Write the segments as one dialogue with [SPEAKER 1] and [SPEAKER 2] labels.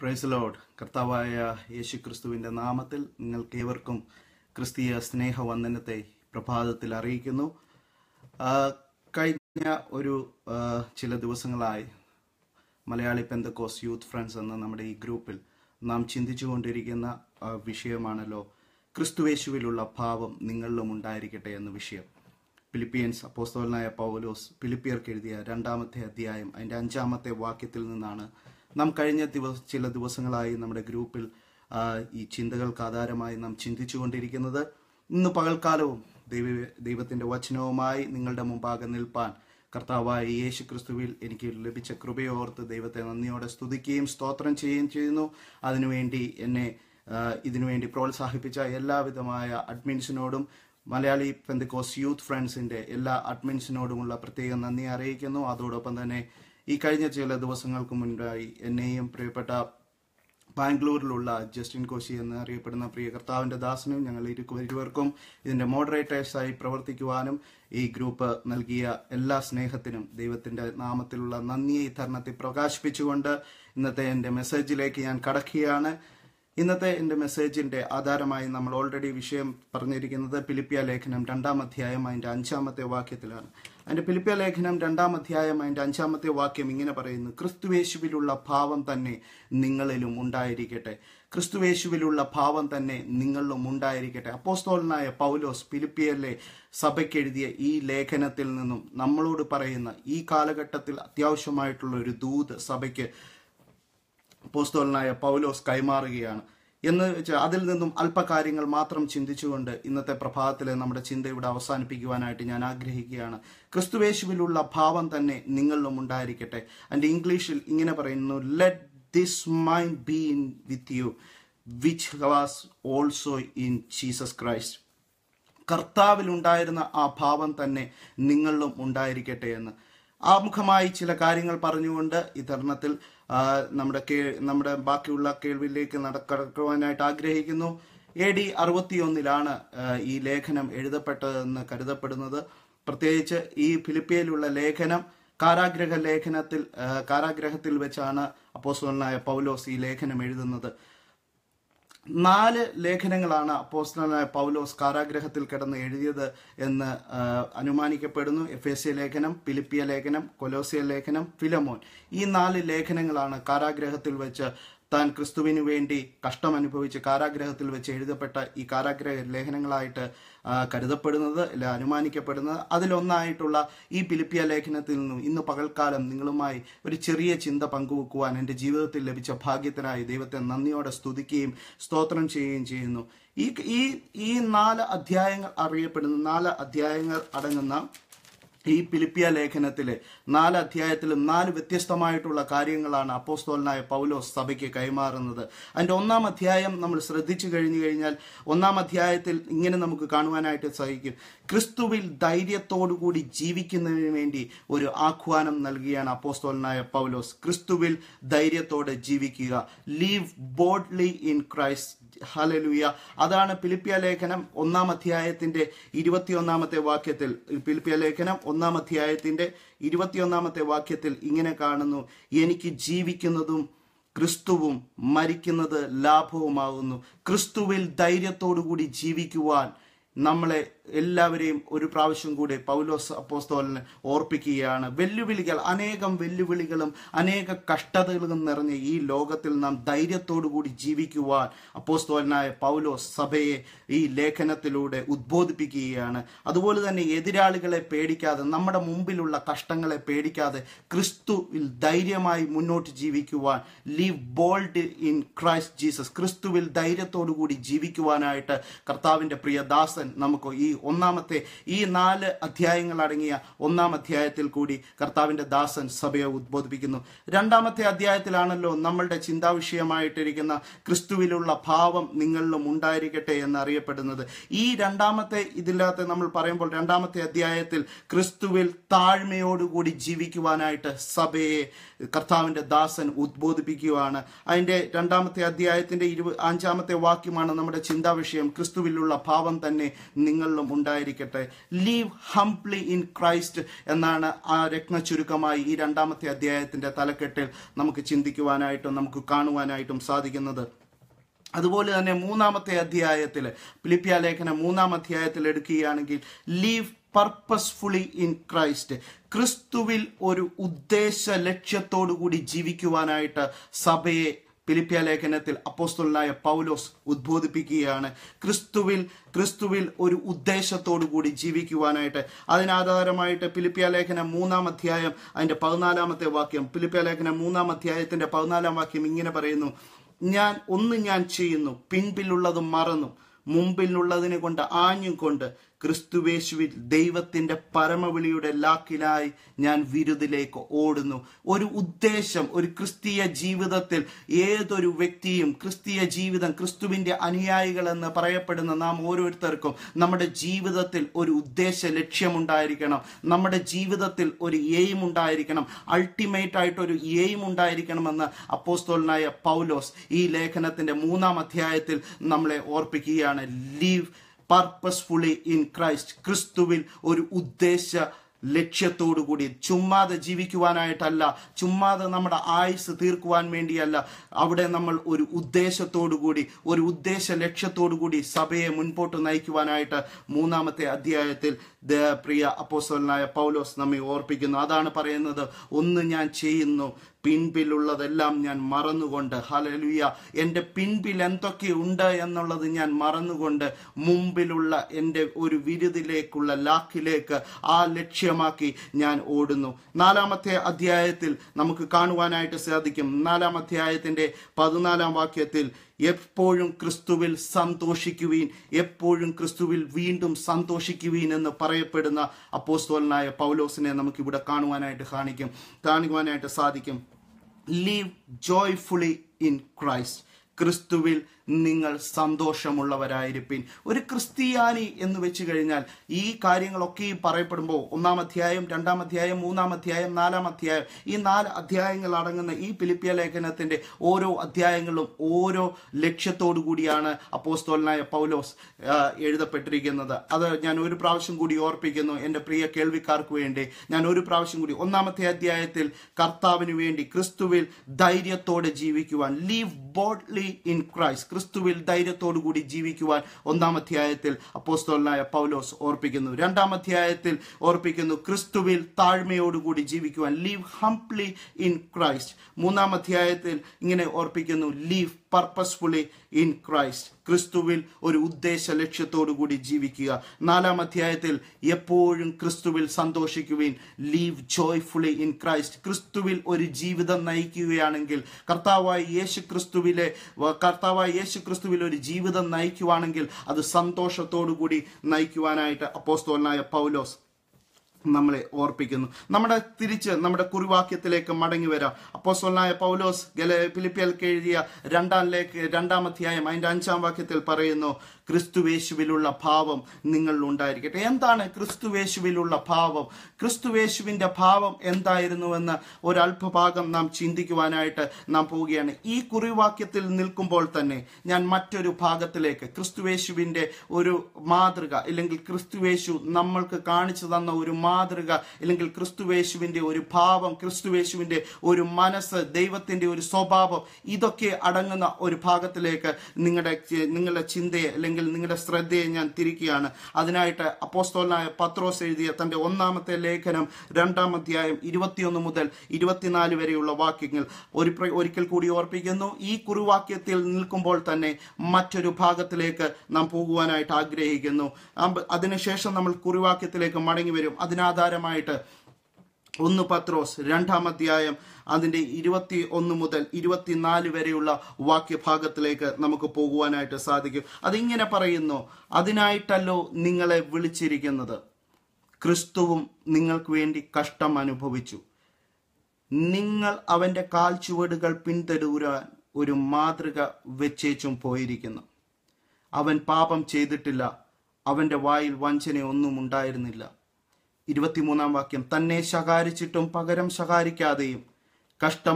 [SPEAKER 1] price load കർത്താവായ യേശു ക്രിസ്തുവിൻ്റെ നാമത്തിൽ നിങ്ങൾക്കേവർക്കും ക്രിസ്തീയ സ്നേഹവന്ദനത്തെ പ്രഭാതത്തിൽ അറിയിക്കുന്നു കഴിഞ്ഞ ഒരു ചില ദിവസങ്ങളായി മലയാളി പെന്തക്കോസ് യൂത്ത് ഫ്രണ്ട്സ് എന്ന നമ്മുടെ ഈ ഗ്രൂപ്പിൽ നാം ചിന്തിച്ചുകൊണ്ടിരിക്കുന്ന വിഷയമാണല്ലോ ക്രിസ്തുവേശുവിലുള്ള ഭാവം നിങ്ങളിലും ഉണ്ടായിരിക്കട്ടെ എന്ന വിഷയം ഫിലിപ്പിയൻസ് അപ്പോസ്തോലനായ പൗലോസ് ഫിലിപ്പിയർക്ക് എഴുതിയ രണ്ടാമത്തെ അധ്യായം അതിൻ്റെ അഞ്ചാമത്തെ വാക്യത്തിൽ നിന്നാണ് നാം കഴിഞ്ഞ ദിവസ ചില ദിവസങ്ങളായി നമ്മുടെ ഗ്രൂപ്പിൽ ഈ ചിന്തകൾക്ക് ആധാരമായി നാം ചിന്തിച്ചുകൊണ്ടിരിക്കുന്നത് ഇന്ന് പകൽക്കാലവും ദൈവ ദൈവത്തിന്റെ വചനവുമായി നിങ്ങളുടെ മുമ്പാകെ നിൽപ്പാൻ കർത്താവായ യേശു ക്രിസ്തുവിൽ എനിക്ക് ലഭിച്ച കൃപയോർത്ത് ദൈവത്തെ നന്ദിയോടെ സ്തുതിക്കുകയും സ്തോത്രം ചെയ്യുകയും ചെയ്യുന്നു അതിനുവേണ്ടി എന്നെ ഇതിനുവേണ്ടി പ്രോത്സാഹിപ്പിച്ച എല്ലാവിധമായ അഡ്മിൻസിനോടും മലയാളി പെന്തക്കോസ് യൂത്ത് ഫ്രണ്ട്സിന്റെ എല്ലാ അഡ്മിൻസിനോടുമുള്ള പ്രത്യേക നന്ദി അറിയിക്കുന്നു അതോടൊപ്പം തന്നെ ഈ കഴിഞ്ഞ ചില ദിവസങ്ങൾക്ക് മുൻപായി എന്നെയും പ്രിയപ്പെട്ട ബാംഗ്ലൂരിലുള്ള ജസ്റ്റിൻ കോശി എന്ന് അറിയപ്പെടുന്ന പ്രിയ കർത്താവിൻ്റെ ദാസനും ഞങ്ങൾ ഇരുവർക്കും ഇതിൻ്റെ മോഡറേറ്റേഴ്സായി പ്രവർത്തിക്കുവാനും ഈ ഗ്രൂപ്പ് നൽകിയ എല്ലാ സ്നേഹത്തിനും ദൈവത്തിൻ്റെ നാമത്തിലുള്ള നന്ദിയെ ഈ തരണത്തിൽ പ്രകാശിപ്പിച്ചുകൊണ്ട് ഇന്നത്തെ എൻ്റെ മെസ്സേജിലേക്ക് ഞാൻ കടക്കുകയാണ് ഇന്നത്തെ എൻ്റെ മെസ്സേജിൻ്റെ ആധാരമായി നമ്മൾ ഓൾറെഡി വിഷയം പറഞ്ഞിരിക്കുന്നത് ഫിലിപ്പിയ ലേഖനം രണ്ടാം അധ്യായം അതിൻ്റെ അഞ്ചാമത്തെ വാക്യത്തിലാണ് അതിൻ്റെ ഫിലിപ്പിയ ലേഖനം രണ്ടാം അധ്യായം അതിൻ്റെ അഞ്ചാമത്തെ വാക്യം ഇങ്ങനെ പറയുന്നു ക്രിസ്തുവേശുവിലുള്ള ഭാവം തന്നെ നിങ്ങളിലും ഉണ്ടായിരിക്കട്ടെ ക്രിസ്തുവേശുവിലുള്ള ഭാവം തന്നെ നിങ്ങളിലും ഉണ്ടായിരിക്കട്ടെ അപ്പോസ്തോലനായ പൗലോസ് പിലിപ്പിയയിലെ സഭയ്ക്ക് എഴുതിയ ഈ ലേഖനത്തിൽ നിന്നും നമ്മളോട് പറയുന്ന ഈ കാലഘട്ടത്തിൽ അത്യാവശ്യമായിട്ടുള്ള ഒരു ദൂത് സഭയ്ക്ക് പോസ്തോലനായ പൗലോസ് കൈമാറുകയാണ് എന്ന് വെച്ചാൽ അതിൽ നിന്നും അല്പകാര്യങ്ങൾ മാത്രം ചിന്തിച്ചുകൊണ്ട് ഇന്നത്തെ പ്രഭാതത്തിലെ നമ്മുടെ ചിന്ത ഇവിടെ അവസാനിപ്പിക്കുവാനായിട്ട് ഞാൻ ആഗ്രഹിക്കുകയാണ് ക്രിസ്തുവേശുവിലുള്ള ഭാവം തന്നെ നിങ്ങളിലും ഉണ്ടായിരിക്കട്ടെ അതിൻ്റെ ഇംഗ്ലീഷിൽ ഇങ്ങനെ പറയുന്നു let this mind be in with you which was also in Jesus Christ കർത്താവിൽ ഉണ്ടായിരുന്ന ആ ഭാവം തന്നെ നിങ്ങളിലും ഉണ്ടായിരിക്കട്ടെ എന്ന് ആമുഖമായി ചില കാര്യങ്ങൾ പറഞ്ഞുകൊണ്ട് ഈ നമ്മുടെ നമ്മുടെ ബാക്കിയുള്ള കേൾവിയിലേക്ക് നടക്കുവാനായിട്ട് ആഗ്രഹിക്കുന്നു എ ഡി അറുപത്തിയൊന്നിലാണ് ഈ ലേഖനം എഴുതപ്പെട്ടതെന്ന് കരുതപ്പെടുന്നത് പ്രത്യേകിച്ച് ഈ ഫിലിപ്പിയയിലുള്ള ലേഖനം കാരാഗ്രഹ ലേഖനത്തിൽ കാരാഗ്രഹത്തിൽ വെച്ചാണ് അപ്പോസ്തലനായ പൗലോസ് ഈ ലേഖനം എഴുതുന്നത് നാല് ലേഖനങ്ങളാണ് അപ്പോസ്റ്റലായ പൗലോസ് കാരാഗ്രഹത്തിൽ കിടന്ന് എഴുതിയത് എന്ന് അനുമാനിക്കപ്പെടുന്നു എഫേസ്യ ലേഖനം ഫിലിപ്പിയ ലേഖനം കൊലോസിയ ലേഖനം ഫിലമോൻ ഈ നാല് ലേഖനങ്ങളാണ് കാരാഗ്രഹത്തിൽ വെച്ച് താൻ ക്രിസ്തുവിനു വേണ്ടി കഷ്ടം അനുഭവിച്ച് കാരാഗ്രഹത്തിൽ വെച്ച് എഴുതപ്പെട്ട ഈ കാരാഗ്രഹ ലേഖനങ്ങളായിട്ട് കരുതപ്പെടുന്നത് അല്ലെ അനുമാനിക്കപ്പെടുന്നത് അതിലൊന്നായിട്ടുള്ള ഈ പിലിപ്പിയ ലേഖനത്തിൽ നിന്നും ഇന്ന് പകൽക്കാലം നിങ്ങളുമായി ഒരു ചെറിയ ചിന്ത പങ്കുവെക്കുവാൻ എൻ്റെ ജീവിതത്തിൽ ലഭിച്ച ഭാഗ്യത്തിനായി ദൈവത്തെ നന്ദിയോടെ സ്തുതിക്കുകയും സ്തോത്രം ചെയ്യുകയും ചെയ്യുന്നു ഈ ഈ നാല് അധ്യായങ്ങൾ അറിയപ്പെടുന്ന നാല് അധ്യായങ്ങൾ അടങ്ങുന്ന ഈ പിലിപ്പിയ ലേഖനത്തിലെ നാല് അധ്യായത്തിലും നാല് വ്യത്യസ്തമായിട്ടുള്ള കാര്യങ്ങളാണ് അപ്പോസ്തോലനായ പൗലോസ് സഭയ്ക്ക് കൈമാറുന്നത് അതിൻ്റെ ഒന്നാം അധ്യായം നമ്മൾ ശ്രദ്ധിച്ചു കഴിഞ്ഞു കഴിഞ്ഞാൽ ഒന്നാം അധ്യായത്തിൽ ഇങ്ങനെ നമുക്ക് കാണുവാനായിട്ട് സാധിക്കും ക്രിസ്തുവിൽ ധൈര്യത്തോടുകൂടി ജീവിക്കുന്നതിന് വേണ്ടി ഒരു ആഹ്വാനം നൽകിയാണ് അപ്പോസ്തോലനായ പൗലോസ് ക്രിസ്തുവിൽ ധൈര്യത്തോടെ ജീവിക്കുക live boldly in Christ hallelujah അതാണ് പിലിപ്പിയ ലേഖനം ഒന്നാം അധ്യായത്തിന്റെ ഇരുപത്തിയൊന്നാമത്തെ വാക്യത്തിൽ പിലിപ്പിയ ലേഖനം ഒന്നാം അധ്യായത്തിന്റെ ഇരുപത്തിയൊന്നാമത്തെ വാക്യത്തിൽ ഇങ്ങനെ കാണുന്നു എനിക്ക് ജീവിക്കുന്നതും ക്രിസ്തുവും മരിക്കുന്നത് ലാഭവുമാകുന്നു ക്രിസ്തുവിൽ കൂടി ജീവിക്കുവാൻ നമ്മളെ എല്ലാവരെയും ഒരു പ്രാവശ്യം കൂടെ പൗലോസ് അപ്പോസ്തോലിനെ ഓർപ്പിക്കുകയാണ് വെല്ലുവിളികൾ അനേകം വെല്ലുവിളികളും അനേക കഷ്ടതകളും നിറഞ്ഞ ഈ ലോകത്തിൽ നാം കൂടി ജീവിക്കുവാൻ അപ്പോസ്തോലനായ പൗലോസ് സഭയെ ഈ ലേഖനത്തിലൂടെ ഉദ്ബോധിപ്പിക്കുകയാണ് അതുപോലെ തന്നെ എതിരാളികളെ പേടിക്കാതെ നമ്മുടെ മുമ്പിലുള്ള കഷ്ടങ്ങളെ പേടിക്കാതെ ക്രിസ്തുവിൽ ധൈര്യമായി മുന്നോട്ട് ജീവിക്കുവാൻ live bold in Christ Jesus ക്രിസ്തുവിൽ ധൈര്യത്തോടു കൂടി ജീവിക്കുവാനായിട്ട് കർത്താവിൻ്റെ പ്രിയദാസൻ നമുക്ക് ഈ ഒന്നാമത്തെ ഈ നാല് അധ്യായങ്ങൾ അടങ്ങിയ ഒന്നാം അധ്യായത്തിൽ കൂടി കർത്താവിൻ്റെ ദാസൻ സഭയെ ഉദ്ബോധിപ്പിക്കുന്നു രണ്ടാമത്തെ അധ്യായത്തിലാണല്ലോ നമ്മളുടെ ചിന്താവിഷയമായിട്ടിരിക്കുന്ന ക്രിസ്തുവിലുള്ള ഭാവം നിങ്ങളിലും ഉണ്ടായിരിക്കട്ടെ എന്നറിയപ്പെടുന്നത് ഈ രണ്ടാമത്തെ ഇതില്ലാത്ത നമ്മൾ പറയുമ്പോൾ രണ്ടാമത്തെ അധ്യായത്തിൽ ക്രിസ്തുവിൽ താഴ്മയോടുകൂടി ജീവിക്കുവാനായിട്ട് സഭയെ കർത്താവിൻ്റെ ദാസൻ ഉദ്ബോധിപ്പിക്കുകയാണ് അതിൻ്റെ രണ്ടാമത്തെ അധ്യായത്തിൻ്റെ ഇരുപ അഞ്ചാമത്തെ വാക്യമാണ് നമ്മുടെ ചിന്താവിഷയം ക്രിസ്തുവിലുള്ള ഭാവം തന്നെ നിങ്ങളിൽ നിങ്ങളിലും ഉണ്ടായിരിക്കട്ടെ ലീവ് ഹംപ്ലി ഇൻ ക്രൈസ്റ്റ് എന്നാണ് ആ രത്ന ചുരുക്കമായി ഈ രണ്ടാമത്തെ അധ്യായത്തിന്റെ തലക്കെട്ടിൽ നമുക്ക് ചിന്തിക്കുവാനായിട്ടും നമുക്ക് കാണുവാനായിട്ടും സാധിക്കുന്നത് അതുപോലെ തന്നെ മൂന്നാമത്തെ അധ്യായത്തിൽ പിലിപ്പ്യ ലേഖനം മൂന്നാം അധ്യായത്തിൽ എടുക്കുകയാണെങ്കിൽ ലീവ് പർപ്പസ്ഫുള്ളി ഇൻ ക്രൈസ്റ്റ് ക്രിസ്തുവിൽ ഒരു ഉദ്ദേശ ലക്ഷ്യത്തോടു കൂടി ജീവിക്കുവാനായിട്ട് സഭയെ ഫിലിപ്പിയ ലേഖനത്തിൽ അപ്പോസ്തുലായ പൗലോസ് ഉദ്ബോധിപ്പിക്കുകയാണ് ക്രിസ്തുവിൽ ക്രിസ്തുവിൽ ഒരു ഉദ്ദേശത്തോടു കൂടി ജീവിക്കുവാനായിട്ട് അതിനാധാരമായിട്ട് ഫിലിപ്പിയ ലേഖനം മൂന്നാം അധ്യായം അതിൻ്റെ പതിനാലാമത്തെ വാക്യം ഫിലിപ്പിയ ലേഖനം മൂന്നാം അധ്യായത്തിന്റെ പതിനാലാം വാക്യം ഇങ്ങനെ പറയുന്നു ഞാൻ ഒന്ന് ഞാൻ ചെയ്യുന്നു പിൻപിലുള്ളതും മറന്നു മുമ്പിലുള്ളതിനെ കൊണ്ട് ആഞ്ഞും കൊണ്ട് ക്രിസ്തുവേശുവിൽ ദൈവത്തിൻ്റെ പരമവിളിയുടെ ലാക്കിലായി ഞാൻ വിരുദിലേക്ക് ഓടുന്നു ഒരു ഉദ്ദേശം ഒരു ക്രിസ്തീയ ജീവിതത്തിൽ ഏതൊരു വ്യക്തിയും ക്രിസ്തീയ ജീവിതം ക്രിസ്തുവിൻ്റെ അനുയായികൾ എന്ന് പറയപ്പെടുന്ന നാം ഓരോരുത്തർക്കും നമ്മുടെ ജീവിതത്തിൽ ഒരു ഉദ്ദേശ ലക്ഷ്യമുണ്ടായിരിക്കണം നമ്മുടെ ജീവിതത്തിൽ ഒരു എയിം ഉണ്ടായിരിക്കണം അൾട്ടിമേറ്റ് ആയിട്ട് ഒരു എയിം ഉണ്ടായിരിക്കണമെന്ന് അപ്പോസ്തോലനായ പൗലോസ് ഈ ലേഖനത്തിൻ്റെ മൂന്നാം അധ്യായത്തിൽ നമ്മളെ ഓർപ്പിക്കുകയാണ് ലീവ് പർപ്പസ്ഫുള്ളി ഇൻ ക്രൈസ്റ്റ് ക്രിസ്തുവിൽ ഒരു ഉദ്ദേശ ലക്ഷ്യത്തോടു കൂടി ചുമ്മാതെ ജീവിക്കുവാനായിട്ടല്ല ചുമ്മാതെ നമ്മുടെ ആയുസ് തീർക്കുവാൻ വേണ്ടിയല്ല അവിടെ നമ്മൾ ഒരു ഉദ്ദേശത്തോടു കൂടി ഒരു ഉദ്ദേശ ലക്ഷ്യത്തോടു കൂടി സഭയെ മുൻപോട്ട് നയിക്കുവാനായിട്ട് മൂന്നാമത്തെ അധ്യായത്തിൽ പ്രിയ അപ്പോസ്റ്റലനായ പൗലോസ് നമ്മെ ഓർപ്പിക്കുന്നു അതാണ് പറയുന്നത് ഒന്ന് ഞാൻ ചെയ്യുന്നു പിൻപിലുള്ളതെല്ലാം ഞാൻ മറന്നുകൊണ്ട് ഹലലുയ എൻ്റെ പിൻപിൽ എന്തൊക്കെ ഉണ്ട് എന്നുള്ളത് ഞാൻ മറന്നുകൊണ്ട് മുമ്പിലുള്ള എൻ്റെ ഒരു വിരുദിലേക്കുള്ള ലാക്കിലേക്ക് ആ ലക്ഷ്യമാക്കി ഞാൻ ഓടുന്നു നാലാമത്തെ അധ്യായത്തിൽ നമുക്ക് കാണുവാനായിട്ട് സാധിക്കും നാലാം അധ്യായത്തിൻ്റെ പതിനാലാം വാക്യത്തിൽ എപ്പോഴും ക്രിസ്തുവിൽ സന്തോഷിക്കുവീൻ എപ്പോഴും ക്രിസ്തുവിൽ വീണ്ടും സന്തോഷിക്കുവീൻ എന്ന് പറയപ്പെടുന്ന അപ്പോസ്തോലനായ പൗലോസിനെ നമുക്ക് ഇവിടെ കാണുവാനായിട്ട് കാണിക്കും കാണുവാനായിട്ട് സാധിക്കും ലീവ് ജോയ്ഫുള്ളി ഇൻ ക്രൈസ്റ്റ് ക്രിസ്തുവിൽ നിങ്ങൾ സന്തോഷമുള്ളവരായിരിപ്പിൻ ഒരു ക്രിസ്ത്യാനി എന്ന് വെച്ച് കഴിഞ്ഞാൽ ഈ കാര്യങ്ങളൊക്കെയും പറയപ്പെടുമ്പോൾ ഒന്നാം അധ്യായം രണ്ടാം അധ്യായം മൂന്നാം അധ്യായം നാലാം അധ്യായം ഈ നാല് അധ്യായങ്ങൾ അടങ്ങുന്ന ഈ ഫിലിപ്പിയ ലേഖനത്തിന്റെ ഓരോ അധ്യായങ്ങളും ഓരോ ലക്ഷ്യത്തോടു കൂടിയാണ് അപ്പോസ്തോലനായ പൗലോസ് എഴുതപ്പെട്ടിരിക്കുന്നത് അത് ഞാൻ ഒരു പ്രാവശ്യം കൂടി ഓർപ്പിക്കുന്നു എൻ്റെ പ്രിയ കേൾവിക്കാർക്ക് വേണ്ടി ഞാൻ ഒരു പ്രാവശ്യം കൂടി ഒന്നാമത്തെ അധ്യായത്തിൽ കർത്താവിന് വേണ്ടി ക്രിസ്തുവിൽ ധൈര്യത്തോടെ ജീവിക്കുവാൻ ലീവ് ബോഡ്ലി ഇൻ ക്രൈസ്റ്റ് ക്രിസ്തുവിൽ കൂടി ജീവിക്കുവാൻ ഒന്നാം അധ്യായത്തിൽ അപ്പോസ്തോലായ പൗലോസ് ഓർപ്പിക്കുന്നു രണ്ടാം അധ്യായത്തിൽ ഓർപ്പിക്കുന്നു ക്രിസ്തുവിൽ താഴ്മയോടുകൂടി ജീവിക്കുവാൻ ലീവ് ഹംപ്ലി ഇൻ ക്രൈസ്റ്റ് മൂന്നാം അധ്യായത്തിൽ ഇങ്ങനെ ഓർപ്പിക്കുന്നു ലീവ് പർപ്പസ്ഫുള്ളി ഇൻ ക്രൈസ്റ്റ് ക്രിസ്തുവിൽ ഒരു ഉദ്ദേശ ലക്ഷ്യത്തോടു കൂടി ജീവിക്കുക നാലാം അധ്യായത്തിൽ എപ്പോഴും ക്രിസ്തുവിൽ സന്തോഷിക്കുവിൻ ലീവ് ജോയ്ഫുള്ളി ഇൻ ക്രൈസ്റ്റ് ക്രിസ്തുവിൽ ഒരു ജീവിതം നയിക്കുകയാണെങ്കിൽ കർത്താവായ യേശു ക്രിസ്തുവിലെ കർത്താവായ യേശു ക്രിസ്തുവിൽ ഒരു ജീവിതം നയിക്കുവാണെങ്കിൽ അത് സന്തോഷത്തോടു കൂടി നയിക്കുവാനായിട്ട് അപ്പോസ്തോലനായ പൗലോസ് നമ്മളെ ഓർപ്പിക്കുന്നു നമ്മുടെ തിരിച്ച് നമ്മുടെ കുറിവാക്യത്തിലേക്ക് മടങ്ങി വരാം അപ്പോ സ്വലായ പൗലോസ് ഗല പിലിപ്പിയൽക്ക് എഴുതിയ രണ്ടാം ലേഖ രണ്ടാം അധ്യായം അതിന്റെ അഞ്ചാം വാക്യത്തിൽ പറയുന്നു ക്രിസ്തുവേശുവിലുള്ള ഭാവം നിങ്ങളിൽ ഉണ്ടായിരിക്കട്ടെ എന്താണ് ക്രിസ്തുവേശുവിലുള്ള ഭാവം ക്രിസ്തുവേശുവിൻ്റെ ഭാവം എന്തായിരുന്നുവെന്ന് ഒരല്പഭാഗം നാം ചിന്തിക്കുവാനായിട്ട് നാം പോവുകയാണ് ഈ കുറിവാക്യത്തിൽ നിൽക്കുമ്പോൾ തന്നെ ഞാൻ മറ്റൊരു ഭാഗത്തിലേക്ക് ക്രിസ്തുവേശുവിൻ്റെ ഒരു മാതൃക അല്ലെങ്കിൽ ക്രിസ്തുവേശു നമ്മൾക്ക് കാണിച്ചു തന്ന ഒരു മാതൃക അല്ലെങ്കിൽ ക്രിസ്തുവേശുവിൻ്റെ ഒരു ഭാവം ക്രിസ്തുവേശുവിൻ്റെ ഒരു മനസ്സ് ദൈവത്തിൻ്റെ ഒരു സ്വഭാവം ഇതൊക്കെ അടങ്ങുന്ന ഒരു ഭാഗത്തിലേക്ക് നിങ്ങളുടെ നിങ്ങളുടെ ചിന്തയെ അല്ലെങ്കിൽ അല്ലെങ്കിൽ നിങ്ങളുടെ ശ്രദ്ധയെ ഞാൻ തിരിക്കുകയാണ് അതിനായിട്ട് അപ്പോസ്തോലനായ പത്രോസ് എഴുതിയ തന്റെ ഒന്നാമത്തെ ലേഖനം രണ്ടാം അധ്യായം ഇരുപത്തിയൊന്ന് മുതൽ ഇരുപത്തിനാല് വരെയുള്ള വാക്യങ്ങൾ ഒരു ഒരിക്കൽ കൂടി ഓർപ്പിക്കുന്നു ഈ കുറുവാക്യത്തിൽ നിൽക്കുമ്പോൾ തന്നെ മറ്റൊരു ഭാഗത്തിലേക്ക് നാം പോകുവാനായിട്ട് ആഗ്രഹിക്കുന്നു അതിനുശേഷം നമ്മൾ കുറുവാക്യത്തിലേക്ക് മടങ്ങി വരും അതിനാധാരമായിട്ട് ഒന്ന് പത്രോസ് രണ്ടാം അധ്യായം അതിൻ്റെ ഇരുപത്തി ഒന്ന് മുതൽ ഇരുപത്തിനാല് വരെയുള്ള വാക്യഭാഗത്തിലേക്ക് നമുക്ക് പോകുവാനായിട്ട് സാധിക്കും അതിങ്ങനെ പറയുന്നു അതിനായിട്ടല്ലോ നിങ്ങളെ വിളിച്ചിരിക്കുന്നത് ക്രിസ്തുവും നിങ്ങൾക്ക് വേണ്ടി കഷ്ടം അനുഭവിച്ചു നിങ്ങൾ അവൻ്റെ കാൽ ചുവടുകൾ പിന്തുടരാൻ ഒരു മാതൃക വെച്ചേച്ചും പോയിരിക്കുന്നു അവൻ പാപം ചെയ്തിട്ടില്ല അവൻ്റെ വായിൽ ഒന്നും ഉണ്ടായിരുന്നില്ല ഇരുപത്തിമൂന്നാം വാക്യം തന്നെ ശകാരിച്ചിട്ടും പകരം ശകാരിക്കാതെയും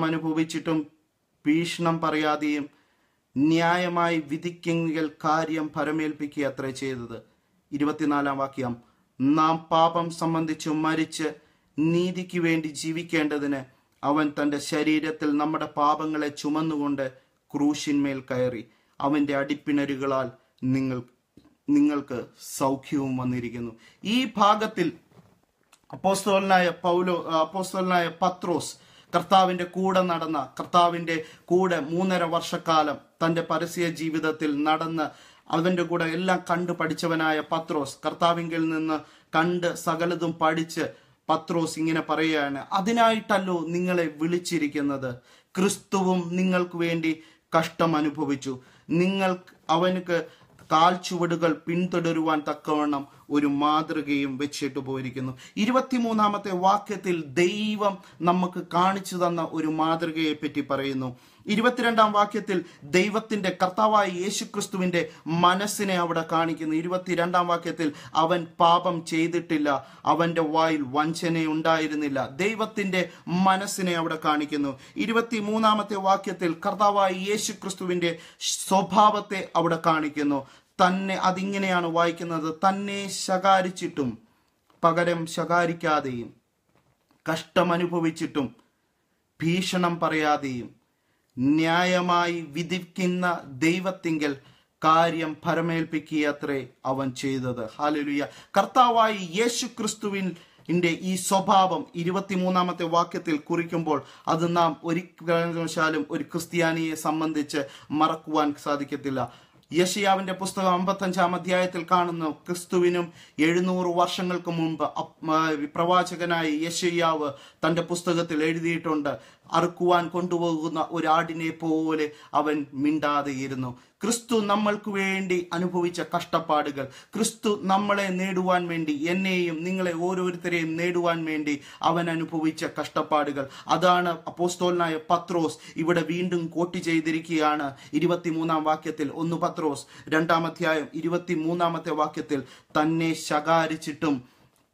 [SPEAKER 1] അനുഭവിച്ചിട്ടും ഭീഷണം പറയാതെയും ന്യായമായി വിധിക്കെങ്കിൽ കാര്യം പരമേൽപ്പിക്കുക അത്ര ചെയ്തത് ഇരുപത്തിനാലാം വാക്യം നാം പാപം സംബന്ധിച്ച് മരിച്ച് നീതിക്ക് വേണ്ടി ജീവിക്കേണ്ടതിന് അവൻ തൻ്റെ ശരീരത്തിൽ നമ്മുടെ പാപങ്ങളെ ചുമന്നുകൊണ്ട് ക്രൂശിന്മേൽ കയറി അവൻ്റെ അടിപ്പിണരുകളാൽ നിങ്ങൾ നിങ്ങൾക്ക് സൗഖ്യവും വന്നിരിക്കുന്നു ഈ ഭാഗത്തിൽ അപ്പോസ്തോലനായ പൗലോ അപ്പോസ്തോലനായ പത്രോസ് കർത്താവിന്റെ കൂടെ നടന്ന കർത്താവിന്റെ കൂടെ മൂന്നര വർഷക്കാലം തന്റെ പരസ്യ ജീവിതത്തിൽ നടന്ന് അവന്റെ കൂടെ എല്ലാം കണ്ടു പഠിച്ചവനായ പത്രോസ് കർത്താവിങ്കിൽ നിന്ന് കണ്ട് സകലതും പഠിച്ച് പത്രോസ് ഇങ്ങനെ പറയുകയാണ് അതിനായിട്ടല്ലോ നിങ്ങളെ വിളിച്ചിരിക്കുന്നത് ക്രിസ്തുവും നിങ്ങൾക്ക് വേണ്ടി കഷ്ടം അനുഭവിച്ചു നിങ്ങൾ അവനക്ക് കാൽച്ചുവടുകൾ പിന്തുടരുവാൻ തക്കവണ്ണം ഒരു മാതൃകയും വെച്ചിട്ട് പോയിരിക്കുന്നു ഇരുപത്തിമൂന്നാമത്തെ വാക്യത്തിൽ ദൈവം നമുക്ക് കാണിച്ചു തന്ന ഒരു മാതൃകയെ പറ്റി പറയുന്നു ഇരുപത്തിരണ്ടാം വാക്യത്തിൽ ദൈവത്തിന്റെ കർത്താവായ യേശുക്രിസ്തുവിന്റെ മനസ്സിനെ അവിടെ കാണിക്കുന്നു ഇരുപത്തിരണ്ടാം വാക്യത്തിൽ അവൻ പാപം ചെയ്തിട്ടില്ല അവന്റെ വായിൽ വഞ്ചന ഉണ്ടായിരുന്നില്ല ദൈവത്തിന്റെ മനസ്സിനെ അവിടെ കാണിക്കുന്നു ഇരുപത്തി മൂന്നാമത്തെ വാക്യത്തിൽ കർത്താവായ യേശുക്രിസ്തുവിന്റെ സ്വഭാവത്തെ അവിടെ കാണിക്കുന്നു തന്നെ അതിങ്ങനെയാണ് വായിക്കുന്നത് തന്നെ ശകാരിച്ചിട്ടും പകരം ശകാരിക്കാതെയും കഷ്ടമനുഭവിച്ചിട്ടും ഭീഷണം പറയാതെയും ന്യായമായി വിധിക്കുന്ന ദൈവത്തിങ്കൽ കാര്യം പരമേൽപ്പിക്കുകയത്രേ അവൻ ചെയ്തത് ഹാലലുയ കർത്താവായി യേശു ക്രിസ്തുവിൻ ഈ സ്വഭാവം ഇരുപത്തിമൂന്നാമത്തെ വാക്യത്തിൽ കുറിക്കുമ്പോൾ അത് നാം ഒരിക്കലും ഒരു ക്രിസ്ത്യാനിയെ സംബന്ധിച്ച് മറക്കുവാൻ സാധിക്കത്തില്ല യശയാവിന്റെ പുസ്തകം അമ്പത്തഞ്ചാം അധ്യായത്തിൽ കാണുന്നു ക്രിസ്തുവിനും എഴുന്നൂറ് വർഷങ്ങൾക്ക് മുമ്പ് പ്രവാചകനായ യശയാവ് തൻ്റെ പുസ്തകത്തിൽ എഴുതിയിട്ടുണ്ട് അറുക്കുവാൻ കൊണ്ടുപോകുന്ന ഒരാടിനെ പോലെ അവൻ മിണ്ടാതെയിരുന്നു ക്രിസ്തു നമ്മൾക്ക് വേണ്ടി അനുഭവിച്ച കഷ്ടപ്പാടുകൾ ക്രിസ്തു നമ്മളെ നേടുവാൻ വേണ്ടി എന്നെയും നിങ്ങളെ ഓരോരുത്തരെയും നേടുവാൻ വേണ്ടി അവൻ അനുഭവിച്ച കഷ്ടപ്പാടുകൾ അതാണ് അപ്പോസ്തോലനായ പത്രോസ് ഇവിടെ വീണ്ടും കോട്ടി ചെയ്തിരിക്കുകയാണ് ഇരുപത്തിമൂന്നാം വാക്യത്തിൽ ഒന്ന് പത്രോസ് രണ്ടാം ഇരുപത്തി മൂന്നാമത്തെ വാക്യത്തിൽ തന്നെ ശകാരിച്ചിട്ടും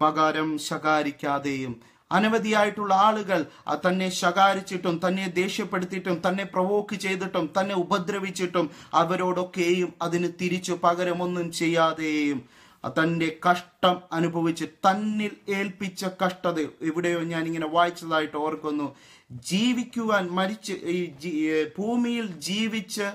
[SPEAKER 1] പകരം ശകാരിക്കാതെയും അനവധിയായിട്ടുള്ള ആളുകൾ തന്നെ ശകാരിച്ചിട്ടും തന്നെ ദേഷ്യപ്പെടുത്തിയിട്ടും തന്നെ പ്രവോക്ക് ചെയ്തിട്ടും തന്നെ ഉപദ്രവിച്ചിട്ടും അവരോടൊക്കെയും അതിന് തിരിച്ചു പകരമൊന്നും ചെയ്യാതെയും തന്റെ കഷ്ടം അനുഭവിച്ച് തന്നിൽ ഏൽപ്പിച്ച കഷ്ടത എവിടെയോ ഞാൻ ഇങ്ങനെ വായിച്ചതായിട്ട് ഓർക്കുന്നു ജീവിക്കുവാൻ മരിച്ച് ഈ ഭൂമിയിൽ ജീവിച്ച്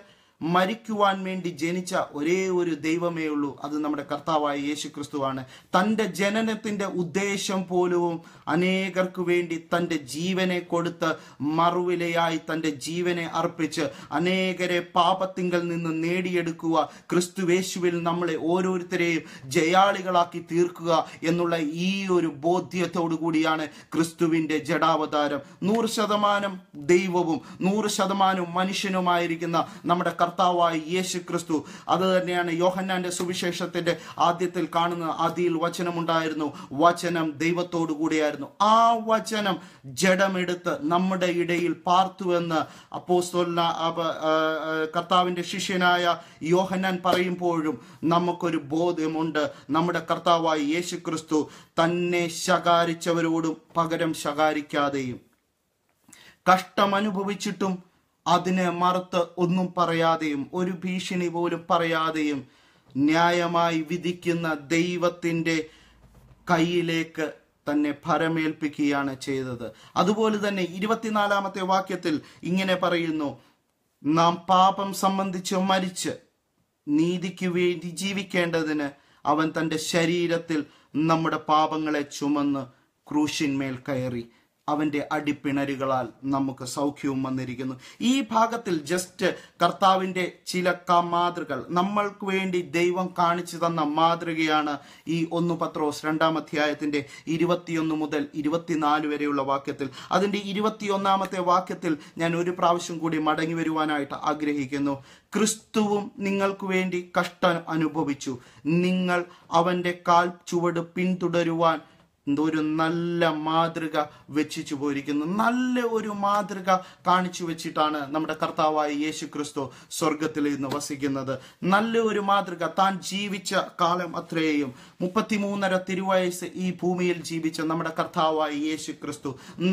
[SPEAKER 1] മരിക്കുവാൻ വേണ്ടി ജനിച്ച ഒരേ ഒരു ദൈവമേ ഉള്ളൂ അത് നമ്മുടെ കർത്താവായ യേശു ക്രിസ്തുവാണ് തൻ്റെ ജനനത്തിൻ്റെ ഉദ്ദേശം പോലും അനേകർക്ക് വേണ്ടി തൻ്റെ ജീവനെ കൊടുത്ത് മറുവിലയായി തൻ്റെ ജീവനെ അർപ്പിച്ച് അനേകരെ പാപത്തിങ്കൽ നിന്ന് നേടിയെടുക്കുക ക്രിസ്തുവേശുവിൽ നമ്മളെ ഓരോരുത്തരെയും ജയാളികളാക്കി തീർക്കുക എന്നുള്ള ഈ ഒരു ബോധ്യത്തോടു കൂടിയാണ് ക്രിസ്തുവിൻ്റെ ജഡാവതാരം നൂറ് ശതമാനം ദൈവവും നൂറ് ശതമാനം മനുഷ്യനുമായിരിക്കുന്ന നമ്മുടെ കർത്താവായി യേശു ക്രിസ്തു അത് തന്നെയാണ് യോഹന്നാന്റെ സുവിശേഷത്തിന്റെ ആദ്യത്തിൽ കാണുന്ന അതിയിൽ വചനമുണ്ടായിരുന്നു വചനം ദൈവത്തോടു കൂടിയായിരുന്നു ആ വചനം ജഡമെടുത്ത് നമ്മുടെ ഇടയിൽ പാർത്തുവെന്ന് അപ്പോസ്തോലിന കർത്താവിന്റെ ശിഷ്യനായ യോഹന്നാൻ പറയുമ്പോഴും നമുക്കൊരു ബോധ്യമുണ്ട് നമ്മുടെ കർത്താവായി യേശു ക്രിസ്തു തന്നെ ശകാരിച്ചവരോടും പകരം ശകാരിക്കാതെയും കഷ്ടം അനുഭവിച്ചിട്ടും അതിനെ മറുത്ത് ഒന്നും പറയാതെയും ഒരു ഭീഷണി പോലും പറയാതെയും ന്യായമായി വിധിക്കുന്ന ദൈവത്തിൻ്റെ കയ്യിലേക്ക് തന്നെ ഭരമേൽപ്പിക്കുകയാണ് ചെയ്തത് അതുപോലെ തന്നെ ഇരുപത്തിനാലാമത്തെ വാക്യത്തിൽ ഇങ്ങനെ പറയുന്നു നാം പാപം സംബന്ധിച്ച് മരിച്ച് നീതിക്ക് വേണ്ടി ജീവിക്കേണ്ടതിന് അവൻ തൻ്റെ ശരീരത്തിൽ നമ്മുടെ പാപങ്ങളെ ചുമന്ന് ക്രൂശിന്മേൽ കയറി അവന്റെ അടിപ്പിണരുകളാൽ നമുക്ക് സൗഖ്യവും വന്നിരിക്കുന്നു ഈ ഭാഗത്തിൽ ജസ്റ്റ് കർത്താവിന്റെ ചില മാതൃകൾ നമ്മൾക്ക് വേണ്ടി ദൈവം കാണിച്ചു തന്ന മാതൃകയാണ് ഈ ഒന്ന് പത്രോസ് രണ്ടാം അധ്യായത്തിന്റെ ഇരുപത്തിയൊന്ന് മുതൽ ഇരുപത്തിനാല് വരെയുള്ള വാക്യത്തിൽ അതിന്റെ ഇരുപത്തിയൊന്നാമത്തെ വാക്യത്തിൽ ഞാൻ ഒരു പ്രാവശ്യം കൂടി മടങ്ങി വരുവാനായിട്ട് ആഗ്രഹിക്കുന്നു ക്രിസ്തുവും നിങ്ങൾക്ക് വേണ്ടി കഷ്ടം അനുഭവിച്ചു നിങ്ങൾ അവന്റെ കാൽ ചുവട് പിന്തുടരുവാൻ ഒരു നല്ല മാതൃക വെച്ചിച്ചു പോയിരിക്കുന്നു നല്ല ഒരു മാതൃക കാണിച്ചു വെച്ചിട്ടാണ് നമ്മുടെ കർത്താവായ യേശു ക്രിസ്തു സ്വർഗത്തിൽ ഇന്ന് വസിക്കുന്നത് നല്ല ഒരു മാതൃക താൻ ജീവിച്ച കാലം അത്രയും മുപ്പത്തിമൂന്നര തിരുവയസ് ഈ ഭൂമിയിൽ ജീവിച്ച നമ്മുടെ കർത്താവായ യേശു ക്രിസ്തു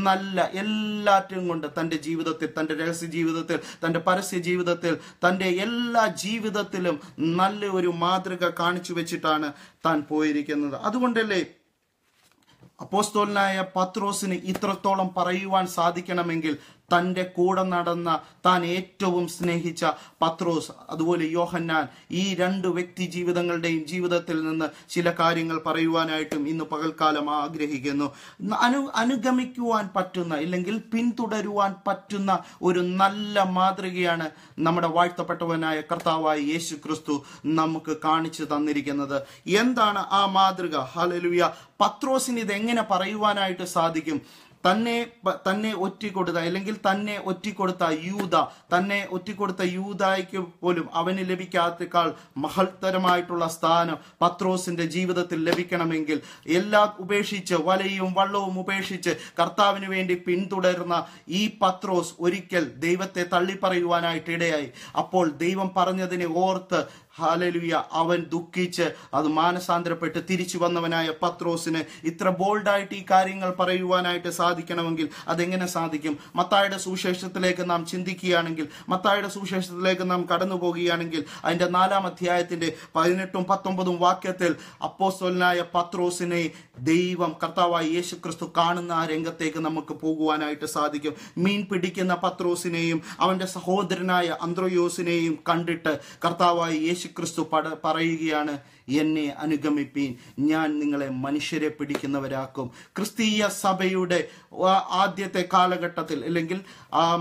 [SPEAKER 1] നല്ല എല്ലാറ്റും കൊണ്ട് തൻ്റെ ജീവിതത്തിൽ തൻ്റെ രഹസ്യ ജീവിതത്തിൽ തൻ്റെ പരസ്യ ജീവിതത്തിൽ തൻ്റെ എല്ലാ ജീവിതത്തിലും നല്ല ഒരു മാതൃക കാണിച്ചു വെച്ചിട്ടാണ് താൻ പോയിരിക്കുന്നത് അതുകൊണ്ടല്ലേ അപ്പോസ്തോലിനായ പത്രോസിന് ഇത്രത്തോളം പറയുവാൻ സാധിക്കണമെങ്കിൽ തൻ്റെ കൂടെ നടന്ന താൻ ഏറ്റവും സ്നേഹിച്ച പത്രോസ് അതുപോലെ യോഹന്നാൻ ഈ രണ്ട് വ്യക്തി ജീവിതങ്ങളുടെയും ജീവിതത്തിൽ നിന്ന് ചില കാര്യങ്ങൾ പറയുവാനായിട്ടും ഇന്ന് പകൽക്കാലം ആഗ്രഹിക്കുന്നു അനു അനുഗമിക്കുവാൻ പറ്റുന്ന ഇല്ലെങ്കിൽ പിന്തുടരുവാൻ പറ്റുന്ന ഒരു നല്ല മാതൃകയാണ് നമ്മുടെ വാഴ്ത്തപ്പെട്ടവനായ കർത്താവായ യേശു ക്രിസ്തു നമുക്ക് കാണിച്ചു തന്നിരിക്കുന്നത് എന്താണ് ആ മാതൃക ഹലലുയ പത്രോസിന് ഇത് എങ്ങനെ പറയുവാനായിട്ട് സാധിക്കും തന്നെ തന്നെ ഒറ്റിക്കൊടുത്ത അല്ലെങ്കിൽ തന്നെ ഒറ്റിക്കൊടുത്ത യൂത തന്നെ ഒറ്റിക്കൊടുത്ത യൂതായ്ക്ക് പോലും അവന് ലഭിക്കാത്തക്കാൾ മഹത്തരമായിട്ടുള്ള സ്ഥാനം പത്രോസിന്റെ ജീവിതത്തിൽ ലഭിക്കണമെങ്കിൽ എല്ലാം ഉപേക്ഷിച്ച് വലയും വള്ളവും ഉപേക്ഷിച്ച് കർത്താവിന് വേണ്ടി പിന്തുടരുന്ന ഈ പത്രോസ് ഒരിക്കൽ ദൈവത്തെ തള്ളിപ്പറയുവാനായിട്ട് ഇടയായി അപ്പോൾ ദൈവം പറഞ്ഞതിനെ ഓർത്ത് ഹാലലുയ അവൻ ദുഃഖിച്ച് അത് മാനസാന്തരപ്പെട്ട് തിരിച്ചു വന്നവനായ പത്രോസിന് ഇത്ര ബോൾഡായിട്ട് ഈ കാര്യങ്ങൾ പറയുവാനായിട്ട് സാധിക്കണമെങ്കിൽ അതെങ്ങനെ സാധിക്കും മത്തായുടെ സുവിശേഷത്തിലേക്ക് നാം ചിന്തിക്കുകയാണെങ്കിൽ മത്തായുടെ സുവിശേഷത്തിലേക്ക് നാം കടന്നു പോകുകയാണെങ്കിൽ അതിൻ്റെ നാലാം അധ്യായത്തിൻ്റെ പതിനെട്ടും പത്തൊമ്പതും വാക്യത്തിൽ അപ്പോസ്വലനായ പത്രോസിനെ ദൈവം കർത്താവായ യേശു ക്രിസ്തു കാണുന്ന ആ രംഗത്തേക്ക് നമുക്ക് പോകുവാനായിട്ട് സാധിക്കും മീൻ പിടിക്കുന്ന പത്രോസിനെയും അവൻ്റെ സഹോദരനായ അന്ത്രയോസിനെയും കണ്ടിട്ട് കർത്താവായ യേശു യേശുക്രിസ്തു പറയുകയാണ് എന്നെ അനുഗമിപ്പീൻ ഞാൻ നിങ്ങളെ മനുഷ്യരെ പിടിക്കുന്നവരാക്കും ക്രിസ്തീയ സഭയുടെ ആദ്യത്തെ കാലഘട്ടത്തിൽ അല്ലെങ്കിൽ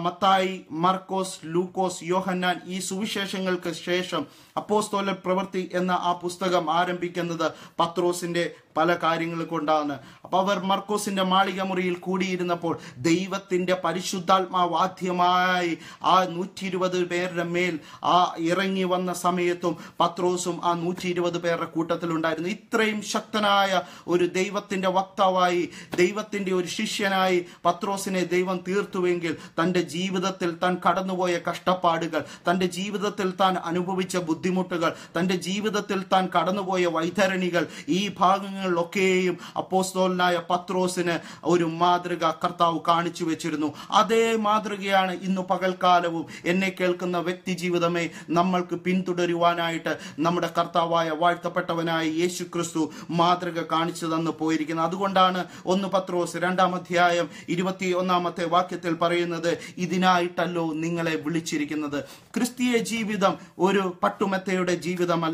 [SPEAKER 1] മത്തായി മർക്കോസ് ലൂക്കോസ് യോഹന്നാൻ ഈ സുവിശേഷങ്ങൾക്ക് ശേഷം അപ്പോസ്തോല പ്രവൃത്തി എന്ന ആ പുസ്തകം ആരംഭിക്കുന്നത് പത്രോസിന്റെ പല കാര്യങ്ങൾ കൊണ്ടാണ് അപ്പൊ അവർ മർക്കോസിന്റെ മാളിക മുറിയിൽ കൂടിയിരുന്നപ്പോൾ ദൈവത്തിന്റെ പരിശുദ്ധാത്മാവാദ്യമായി ആ നൂറ്റി ഇരുപത് പേരുടെ മേൽ ആ ഇറങ്ങി വന്ന സമയത്തും പത്രോസും ആ നൂറ്റി ഇരുപത് പേർ പേരുടെ ഉണ്ടായിരുന്നു ഇത്രയും ശക്തനായ ഒരു ദൈവത്തിന്റെ വക്താവായി ദൈവത്തിന്റെ ഒരു ശിഷ്യനായി പത്രോസിനെ ദൈവം തീർത്തുവെങ്കിൽ തന്റെ ജീവിതത്തിൽ താൻ കടന്നുപോയ കഷ്ടപ്പാടുകൾ തന്റെ ജീവിതത്തിൽ താൻ അനുഭവിച്ച ബുദ്ധിമുട്ടുകൾ തന്റെ ജീവിതത്തിൽ താൻ കടന്നുപോയ വൈതരണികൾ ഈ ഭാഗങ്ങളിലൊക്കെയും അപ്പോസ്തോലനായ പത്രോസിന് ഒരു മാതൃക കർത്താവ് കാണിച്ചു വെച്ചിരുന്നു അതേ മാതൃകയാണ് ഇന്ന് പകൽക്കാലവും എന്നെ കേൾക്കുന്ന വ്യക്തി ജീവിതമേ നമ്മൾക്ക് പിന്തുടരുവാനായിട്ട് നമ്മുടെ കർത്താവായ വാഴ്ച താഴ്ത്തപ്പെട്ടവനായി യേശു ക്രിസ്തു മാതൃക കാണിച്ചു തന്നു പോയിരിക്കുന്നത് അതുകൊണ്ടാണ് ഒന്ന് പത്രോസ് രണ്ടാം അധ്യായം ഇരുപത്തി ഒന്നാമത്തെ വാക്യത്തിൽ പറയുന്നത് ഇതിനായിട്ടല്ലോ നിങ്ങളെ വിളിച്ചിരിക്കുന്നത് ക്രിസ്തീയ ജീവിതം ഒരു പട്ടുമെത്തയുടെ ജീവിതമല്ല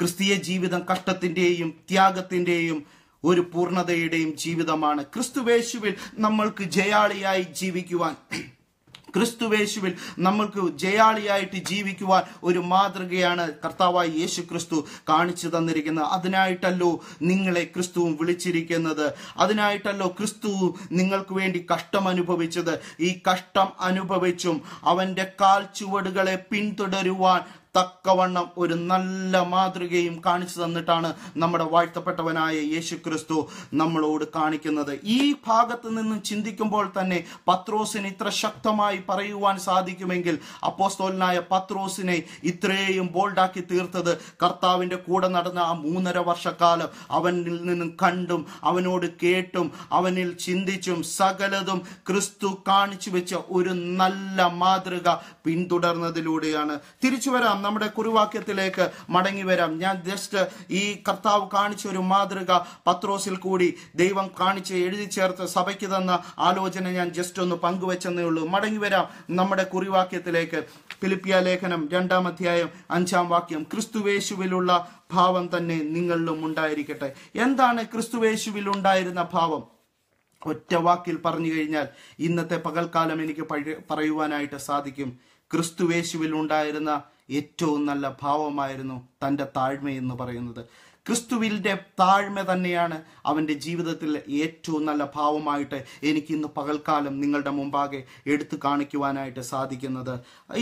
[SPEAKER 1] ക്രിസ്തീയ ജീവിതം കഷ്ടത്തിന്റെയും ത്യാഗത്തിന്റെയും ഒരു പൂർണ്ണതയുടെയും ജീവിതമാണ് ക്രിസ്തുവേശുവിൽ നമ്മൾക്ക് ജയാളിയായി ജീവിക്കുവാൻ ക്രിസ്തുവേശുവിൽ നമ്മൾക്ക് ജയാളിയായിട്ട് ജീവിക്കുവാൻ ഒരു മാതൃകയാണ് കർത്താവായ യേശു ക്രിസ്തു കാണിച്ചു തന്നിരിക്കുന്നത് അതിനായിട്ടല്ലോ നിങ്ങളെ ക്രിസ്തുവും വിളിച്ചിരിക്കുന്നത് അതിനായിട്ടല്ലോ ക്രിസ്തു നിങ്ങൾക്ക് വേണ്ടി കഷ്ടം അനുഭവിച്ചത് ഈ കഷ്ടം അനുഭവിച്ചും അവന്റെ കാൽ ചുവടുകളെ പിന്തുടരുവാൻ തക്കവണ്ണം ഒരു നല്ല മാതൃകയും കാണിച്ചു തന്നിട്ടാണ് നമ്മുടെ വാഴ്ത്തപ്പെട്ടവനായ യേശു ക്രിസ്തു നമ്മളോട് കാണിക്കുന്നത് ഈ ഭാഗത്ത് നിന്ന് ചിന്തിക്കുമ്പോൾ തന്നെ പത്രോസിന് ഇത്ര ശക്തമായി പറയുവാൻ സാധിക്കുമെങ്കിൽ അപ്പോസ്തോലനായ പത്രോസിനെ ഇത്രയും ബോൾഡാക്കി തീർത്തത് കർത്താവിന്റെ കൂടെ നടന്ന ആ മൂന്നര വർഷക്കാലം അവനിൽ നിന്നും കണ്ടും അവനോട് കേട്ടും അവനിൽ ചിന്തിച്ചും സകലതും ക്രിസ്തു കാണിച്ചു വെച്ച ഒരു നല്ല മാതൃക പിന്തുടർന്നതിലൂടെയാണ് തിരിച്ചു വരാം നമ്മുടെ കുരുവാക്യത്തിലേക്ക് മടങ്ങി വരാം ഞാൻ ജസ്റ്റ് ഈ കർത്താവ് കാണിച്ച ഒരു മാതൃക പത്രോസിൽ കൂടി ദൈവം കാണിച്ച് എഴുതി ചേർത്ത് സഭയ്ക്ക് തന്ന ആലോചന ഞാൻ ജസ്റ്റ് ഒന്ന് പങ്കുവെച്ചെന്നേ ഉള്ളൂ മടങ്ങി വരാം നമ്മുടെ കുറിവാക്യത്തിലേക്ക് ഫിലിപ്പിയ ലേഖനം രണ്ടാം അധ്യായം അഞ്ചാം വാക്യം ക്രിസ്തുവേശുവിലുള്ള ഭാവം തന്നെ നിങ്ങളിലും ഉണ്ടായിരിക്കട്ടെ എന്താണ് ക്രിസ്തുവേശുവിൽ ഉണ്ടായിരുന്ന ഭാവം ഒറ്റ വാക്കിൽ പറഞ്ഞു കഴിഞ്ഞാൽ ഇന്നത്തെ പകൽക്കാലം എനിക്ക് പറയുവാനായിട്ട് സാധിക്കും ക്രിസ്തുവേശുവിൽ ഉണ്ടായിരുന്ന ഏറ്റവും നല്ല ഭാവമായിരുന്നു തൻ്റെ താഴ്മ എന്ന് പറയുന്നത് ക്രിസ്തുവിൻ്റെ താഴ്മ തന്നെയാണ് അവൻ്റെ ജീവിതത്തിൽ ഏറ്റവും നല്ല ഭാവമായിട്ട് എനിക്ക് ഇന്ന് പകൽക്കാലം നിങ്ങളുടെ മുമ്പാകെ എടുത്തു കാണിക്കുവാനായിട്ട് സാധിക്കുന്നത്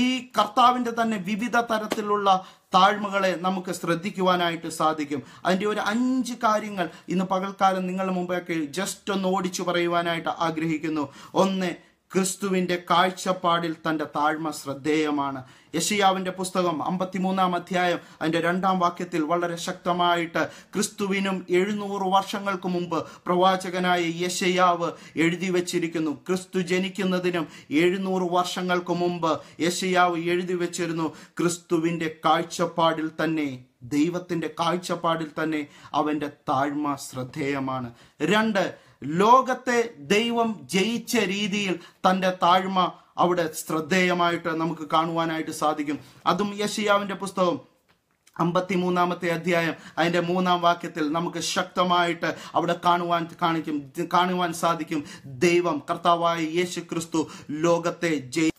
[SPEAKER 1] ഈ കർത്താവിൻ്റെ തന്നെ വിവിധ തരത്തിലുള്ള താഴ്മകളെ നമുക്ക് ശ്രദ്ധിക്കുവാനായിട്ട് സാധിക്കും അതിൻ്റെ ഒരു അഞ്ച് കാര്യങ്ങൾ ഇന്ന് പകൽക്കാലം നിങ്ങളുടെ മുമ്പാകെ ജസ്റ്റ് ഒന്ന് ഓടിച്ചു പറയുവാനായിട്ട് ആഗ്രഹിക്കുന്നു ഒന്ന് ക്രിസ്തുവിന്റെ കാഴ്ചപ്പാടിൽ തന്റെ താഴ്മ ശ്രദ്ധേയമാണ് യശിയാവിന്റെ പുസ്തകം അമ്പത്തിമൂന്നാം അധ്യായം അതിന്റെ രണ്ടാം വാക്യത്തിൽ വളരെ ശക്തമായിട്ട് ക്രിസ്തുവിനും എഴുന്നൂറ് വർഷങ്ങൾക്ക് മുമ്പ് പ്രവാചകനായ യശയാവ് എഴുതി വച്ചിരിക്കുന്നു ക്രിസ്തു ജനിക്കുന്നതിനും എഴുന്നൂറ് വർഷങ്ങൾക്ക് മുമ്പ് യശയാവ് എഴുതി വച്ചിരുന്നു ക്രിസ്തുവിന്റെ കാഴ്ചപ്പാടിൽ തന്നെ ദൈവത്തിന്റെ കാഴ്ചപ്പാടിൽ തന്നെ അവന്റെ താഴ്മ ശ്രദ്ധേയമാണ് രണ്ട് ലോകത്തെ ദൈവം ജയിച്ച രീതിയിൽ തൻ്റെ താഴ്മ അവിടെ ശ്രദ്ധേയമായിട്ട് നമുക്ക് കാണുവാനായിട്ട് സാധിക്കും അതും യഷിയാവിൻ്റെ പുസ്തകം അമ്പത്തി മൂന്നാമത്തെ അധ്യായം അതിൻ്റെ മൂന്നാം വാക്യത്തിൽ നമുക്ക് ശക്തമായിട്ട് അവിടെ കാണുവാൻ കാണിക്കും കാണുവാൻ സാധിക്കും ദൈവം കർത്താവായ യേശു ക്രിസ്തു ലോകത്തെ ജയി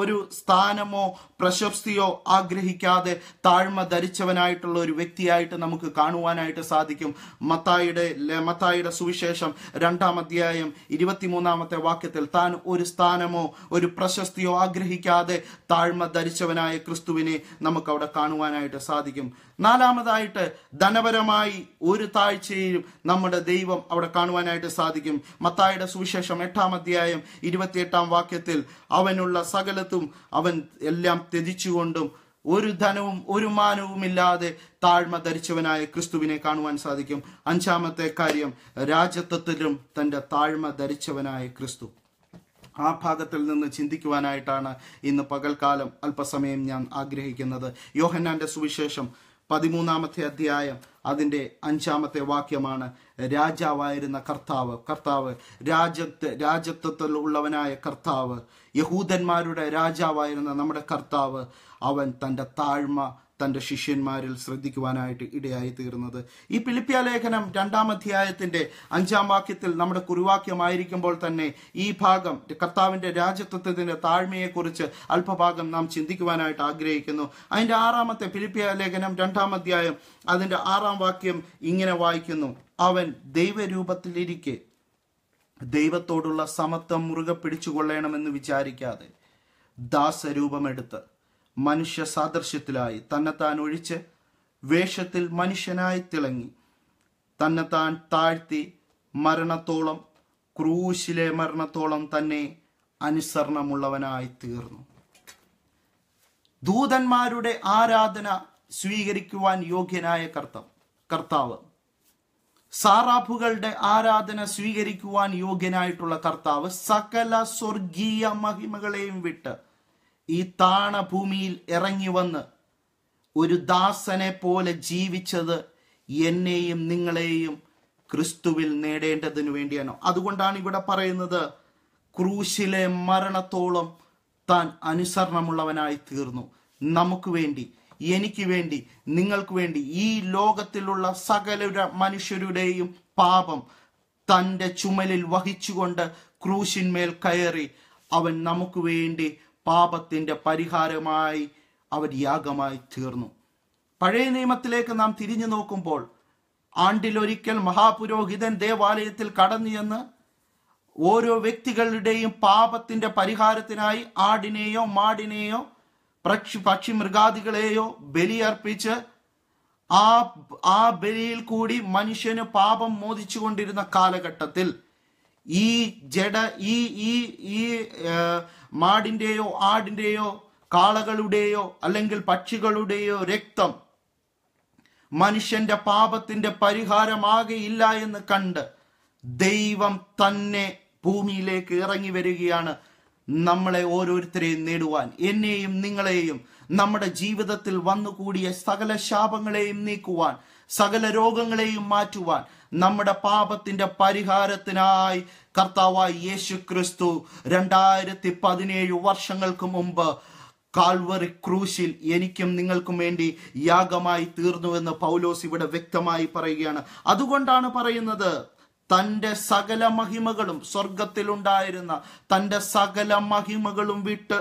[SPEAKER 1] ഒരു സ്ഥാനമോ പ്രശസ്തിയോ ആഗ്രഹിക്കാതെ താഴ്മ ധരിച്ചവനായിട്ടുള്ള ഒരു വ്യക്തിയായിട്ട് നമുക്ക് കാണുവാനായിട്ട് സാധിക്കും മത്തായിയുടെ മത്തായിയുടെ സുവിശേഷം രണ്ടാം അധ്യായം ഇരുപത്തിമൂന്നാമത്തെ വാക്യത്തിൽ താൻ ഒരു സ്ഥാനമോ ഒരു പ്രശസ്തിയോ ആഗ്രഹിക്കാതെ താഴ്മ ധരിച്ചവനായ ക്രിസ്തുവിനെ നമുക്ക് അവിടെ കാണുവാനായിട്ട് സാധിക്കും നാലാമതായിട്ട് ധനപരമായി ഒരു താഴ്ചയിലും നമ്മുടെ ദൈവം അവിടെ കാണുവാനായിട്ട് സാധിക്കും മത്തായിയുടെ സുവിശേഷം എട്ടാം അധ്യായം ഇരുപത്തിയെട്ടാം വാക്യത്തിൽ അവനുള്ള ഉള്ള സകലത്തും അവൻ എല്ലാം ത്യജിച്ചുകൊണ്ടും ഒരു ധനവും ഒരു ഇല്ലാതെ താഴ്മ ധരിച്ചവനായ ക്രിസ്തുവിനെ കാണുവാൻ സാധിക്കും അഞ്ചാമത്തെ കാര്യം രാജത്വത്തിലും തൻ്റെ താഴ്മ ധരിച്ചവനായ ക്രിസ്തു ആ ഭാഗത്തിൽ നിന്ന് ചിന്തിക്കുവാനായിട്ടാണ് ഇന്ന് പകൽക്കാലം അല്പസമയം ഞാൻ ആഗ്രഹിക്കുന്നത് യോഹന്നാന്റെ സുവിശേഷം പതിമൂന്നാമത്തെ അധ്യായം അതിൻ്റെ അഞ്ചാമത്തെ വാക്യമാണ് രാജാവായിരുന്ന കർത്താവ് കർത്താവ് രാജത്വ രാജത്വത്തിൽ ഉള്ളവനായ കർത്താവ് യഹൂദന്മാരുടെ രാജാവായിരുന്ന നമ്മുടെ കർത്താവ് അവൻ തൻ്റെ താഴ്മ തന്റെ ശിഷ്യന്മാരിൽ ശ്രദ്ധിക്കുവാനായിട്ട് ഇടയായി തീർന്നത് ഈ പിലിപ്പ്യ ലേഖനം രണ്ടാം അധ്യായത്തിന്റെ അഞ്ചാം വാക്യത്തിൽ നമ്മുടെ കുരുവാക്യമായിരിക്കുമ്പോൾ തന്നെ ഈ ഭാഗം കർത്താവിന്റെ രാജ്യത്വത്തിന്റെ താഴ്മയെക്കുറിച്ച് അല്പഭാഗം നാം ചിന്തിക്കുവാനായിട്ട് ആഗ്രഹിക്കുന്നു അതിന്റെ ആറാമത്തെ പിലിപ്പ്യ ലേഖനം രണ്ടാം അധ്യായം അതിന്റെ ആറാം വാക്യം ഇങ്ങനെ വായിക്കുന്നു അവൻ ദൈവരൂപത്തിലിരിക്കെ ദൈവത്തോടുള്ള സമത്വം മുറുകെ പിടിച്ചുകൊള്ളണമെന്ന് വിചാരിക്കാതെ ദാസരൂപമെടുത്ത് മനുഷ്യ സാദൃശ്യത്തിലായി തന്നെത്താൻ ഒഴിച്ച് വേഷത്തിൽ മനുഷ്യനായി തിളങ്ങി തന്നെത്താൻ താഴ്ത്തി മരണത്തോളം ക്രൂശിലെ മരണത്തോളം തന്നെ അനുസരണമുള്ളവനായി തീർന്നു ദൂതന്മാരുടെ ആരാധന സ്വീകരിക്കുവാൻ യോഗ്യനായ കർത്തവ് കർത്താവ് സാറാഫുകളുടെ ആരാധന സ്വീകരിക്കുവാൻ യോഗ്യനായിട്ടുള്ള കർത്താവ് സകല സ്വർഗീയ മഹിമകളെയും വിട്ട് ഈ താണ ഭൂമിയിൽ ഇറങ്ങി വന്ന് ഒരു ദാസനെ പോലെ ജീവിച്ചത് എന്നെയും നിങ്ങളെയും ക്രിസ്തുവിൽ നേടേണ്ടതിനു വേണ്ടിയാണ് അതുകൊണ്ടാണ് ഇവിടെ പറയുന്നത് ക്രൂശിലെ മരണത്തോളം താൻ അനുസരണമുള്ളവനായി തീർന്നു നമുക്ക് വേണ്ടി എനിക്ക് വേണ്ടി നിങ്ങൾക്ക് വേണ്ടി ഈ ലോകത്തിലുള്ള സകല മനുഷ്യരുടെയും പാപം തൻ്റെ ചുമലിൽ വഹിച്ചുകൊണ്ട് ക്രൂശിന്മേൽ കയറി അവൻ നമുക്ക് വേണ്ടി പാപത്തിൻ്റെ പരിഹാരമായി അവർ യാഗമായി തീർന്നു പഴയ നിയമത്തിലേക്ക് നാം തിരിഞ്ഞു നോക്കുമ്പോൾ ആണ്ടിലൊരിക്കൽ മഹാപുരോഹിതൻ ദേവാലയത്തിൽ കടന്നു എന്ന് ഓരോ വ്യക്തികളുടെയും പാപത്തിന്റെ പരിഹാരത്തിനായി ആടിനെയോ മാടിനെയോ പക്ഷി പക്ഷി മൃഗാദികളെയോ ബലിയർപ്പിച്ച് ആ ആ ബലിയിൽ കൂടി മനുഷ്യന് പാപം മോദിച്ചുകൊണ്ടിരുന്ന കാലഘട്ടത്തിൽ ഈ ജഡ ഈ ഈ ഈ മാടിൻ്റെയോ ആടിൻ്റെയോ കാളകളുടെയോ അല്ലെങ്കിൽ പക്ഷികളുടെയോ രക്തം മനുഷ്യന്റെ പാപത്തിന്റെ പരിഹാരമാകെയില്ല എന്ന് കണ്ട് ദൈവം തന്നെ ഭൂമിയിലേക്ക് ഇറങ്ങി വരികയാണ് നമ്മളെ ഓരോരുത്തരെയും നേടുവാൻ എന്നെയും നിങ്ങളെയും നമ്മുടെ ജീവിതത്തിൽ വന്നുകൂടിയ സകല ശാപങ്ങളെയും നീക്കുവാൻ സകല രോഗങ്ങളെയും മാറ്റുവാൻ നമ്മുടെ പാപത്തിന്റെ പരിഹാരത്തിനായി കർത്താവായ യേശു ക്രിസ്തു രണ്ടായിരത്തി പതിനേഴ് വർഷങ്ങൾക്ക് മുമ്പ് കാൽവറി ക്രൂശിൽ എനിക്കും നിങ്ങൾക്കും വേണ്ടി യാഗമായി തീർന്നുവെന്ന് പൗലോസ് ഇവിടെ വ്യക്തമായി പറയുകയാണ് അതുകൊണ്ടാണ് പറയുന്നത് തൻ്റെ സകല മഹിമകളും സ്വർഗത്തിലുണ്ടായിരുന്ന തൻ്റെ സകല മഹിമകളും വിട്ട്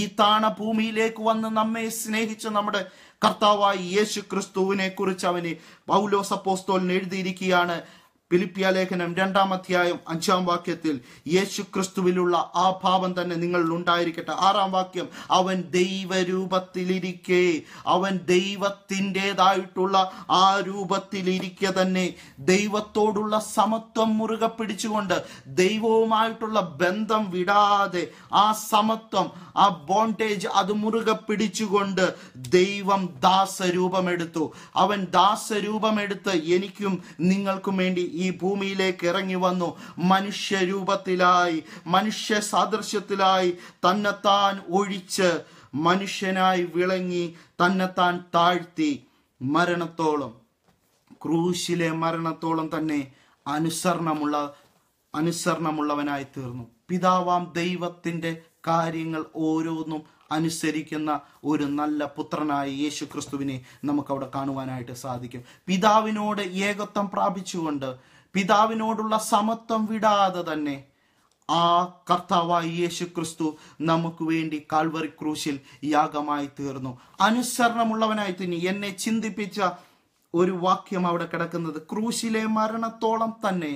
[SPEAKER 1] ഈ താണ ഭൂമിയിലേക്ക് വന്ന് നമ്മെ സ്നേഹിച്ച് നമ്മുടെ കർത്താവായി യേശു ക്രിസ്തുവിനെ കുറിച്ച് അവന് പൗലോസ് എഴുതിയിരിക്കുകയാണ് ഫിലിപ്പിയ ലേഖനം രണ്ടാം അധ്യായം അഞ്ചാം വാക്യത്തിൽ യേശു ക്രിസ്തുവിലുള്ള ആ ഭാവം തന്നെ നിങ്ങൾ ഉണ്ടായിരിക്കട്ടെ ആറാം വാക്യം അവൻ ദൈവരൂപത്തിലിരിക്കെ അവൻ ദൈവത്തിൻ്റെതായിട്ടുള്ള ആ രൂപത്തിലിരിക്കെ തന്നെ ദൈവത്തോടുള്ള സമത്വം മുറുകെ പിടിച്ചുകൊണ്ട് ദൈവവുമായിട്ടുള്ള ബന്ധം വിടാതെ ആ സമത്വം ആ ബോണ്ടേജ് അത് മുറുകെ പിടിച്ചുകൊണ്ട് ദൈവം ദാസരൂപമെടുത്തു അവൻ ദാസരൂപമെടുത്ത് എനിക്കും നിങ്ങൾക്കും വേണ്ടി ഈ ഭൂമിയിലേക്ക് ഇറങ്ങി വന്നു മനുഷ്യരൂപത്തിലായി മനുഷ്യ സാദൃശ്യത്തിലായി തന്നെത്താൻ ഒഴിച്ച് മനുഷ്യനായി വിളങ്ങി തന്നെത്താൻ താഴ്ത്തി മരണത്തോളം ക്രൂശിലെ മരണത്തോളം തന്നെ അനുസരണമുള്ള അനുസരണമുള്ളവനായി തീർന്നു പിതാവാം ദൈവത്തിൻ്റെ കാര്യങ്ങൾ ഓരോന്നും അനുസരിക്കുന്ന ഒരു നല്ല പുത്രനായ യേശു ക്രിസ്തുവിനെ നമുക്കവിടെ കാണുവാനായിട്ട് സാധിക്കും പിതാവിനോട് ഏകത്വം പ്രാപിച്ചുകൊണ്ട് പിതാവിനോടുള്ള സമത്വം വിടാതെ തന്നെ ആ കർത്താവായി യേശു ക്രിസ്തു നമുക്ക് വേണ്ടി കാൽവറി ക്രൂശിൽ യാഗമായി തീർന്നു അനുസരണമുള്ളവനായി തന്നെ എന്നെ ചിന്തിപ്പിച്ച ഒരു വാക്യം അവിടെ കിടക്കുന്നത് ക്രൂശിലെ മരണത്തോളം തന്നെ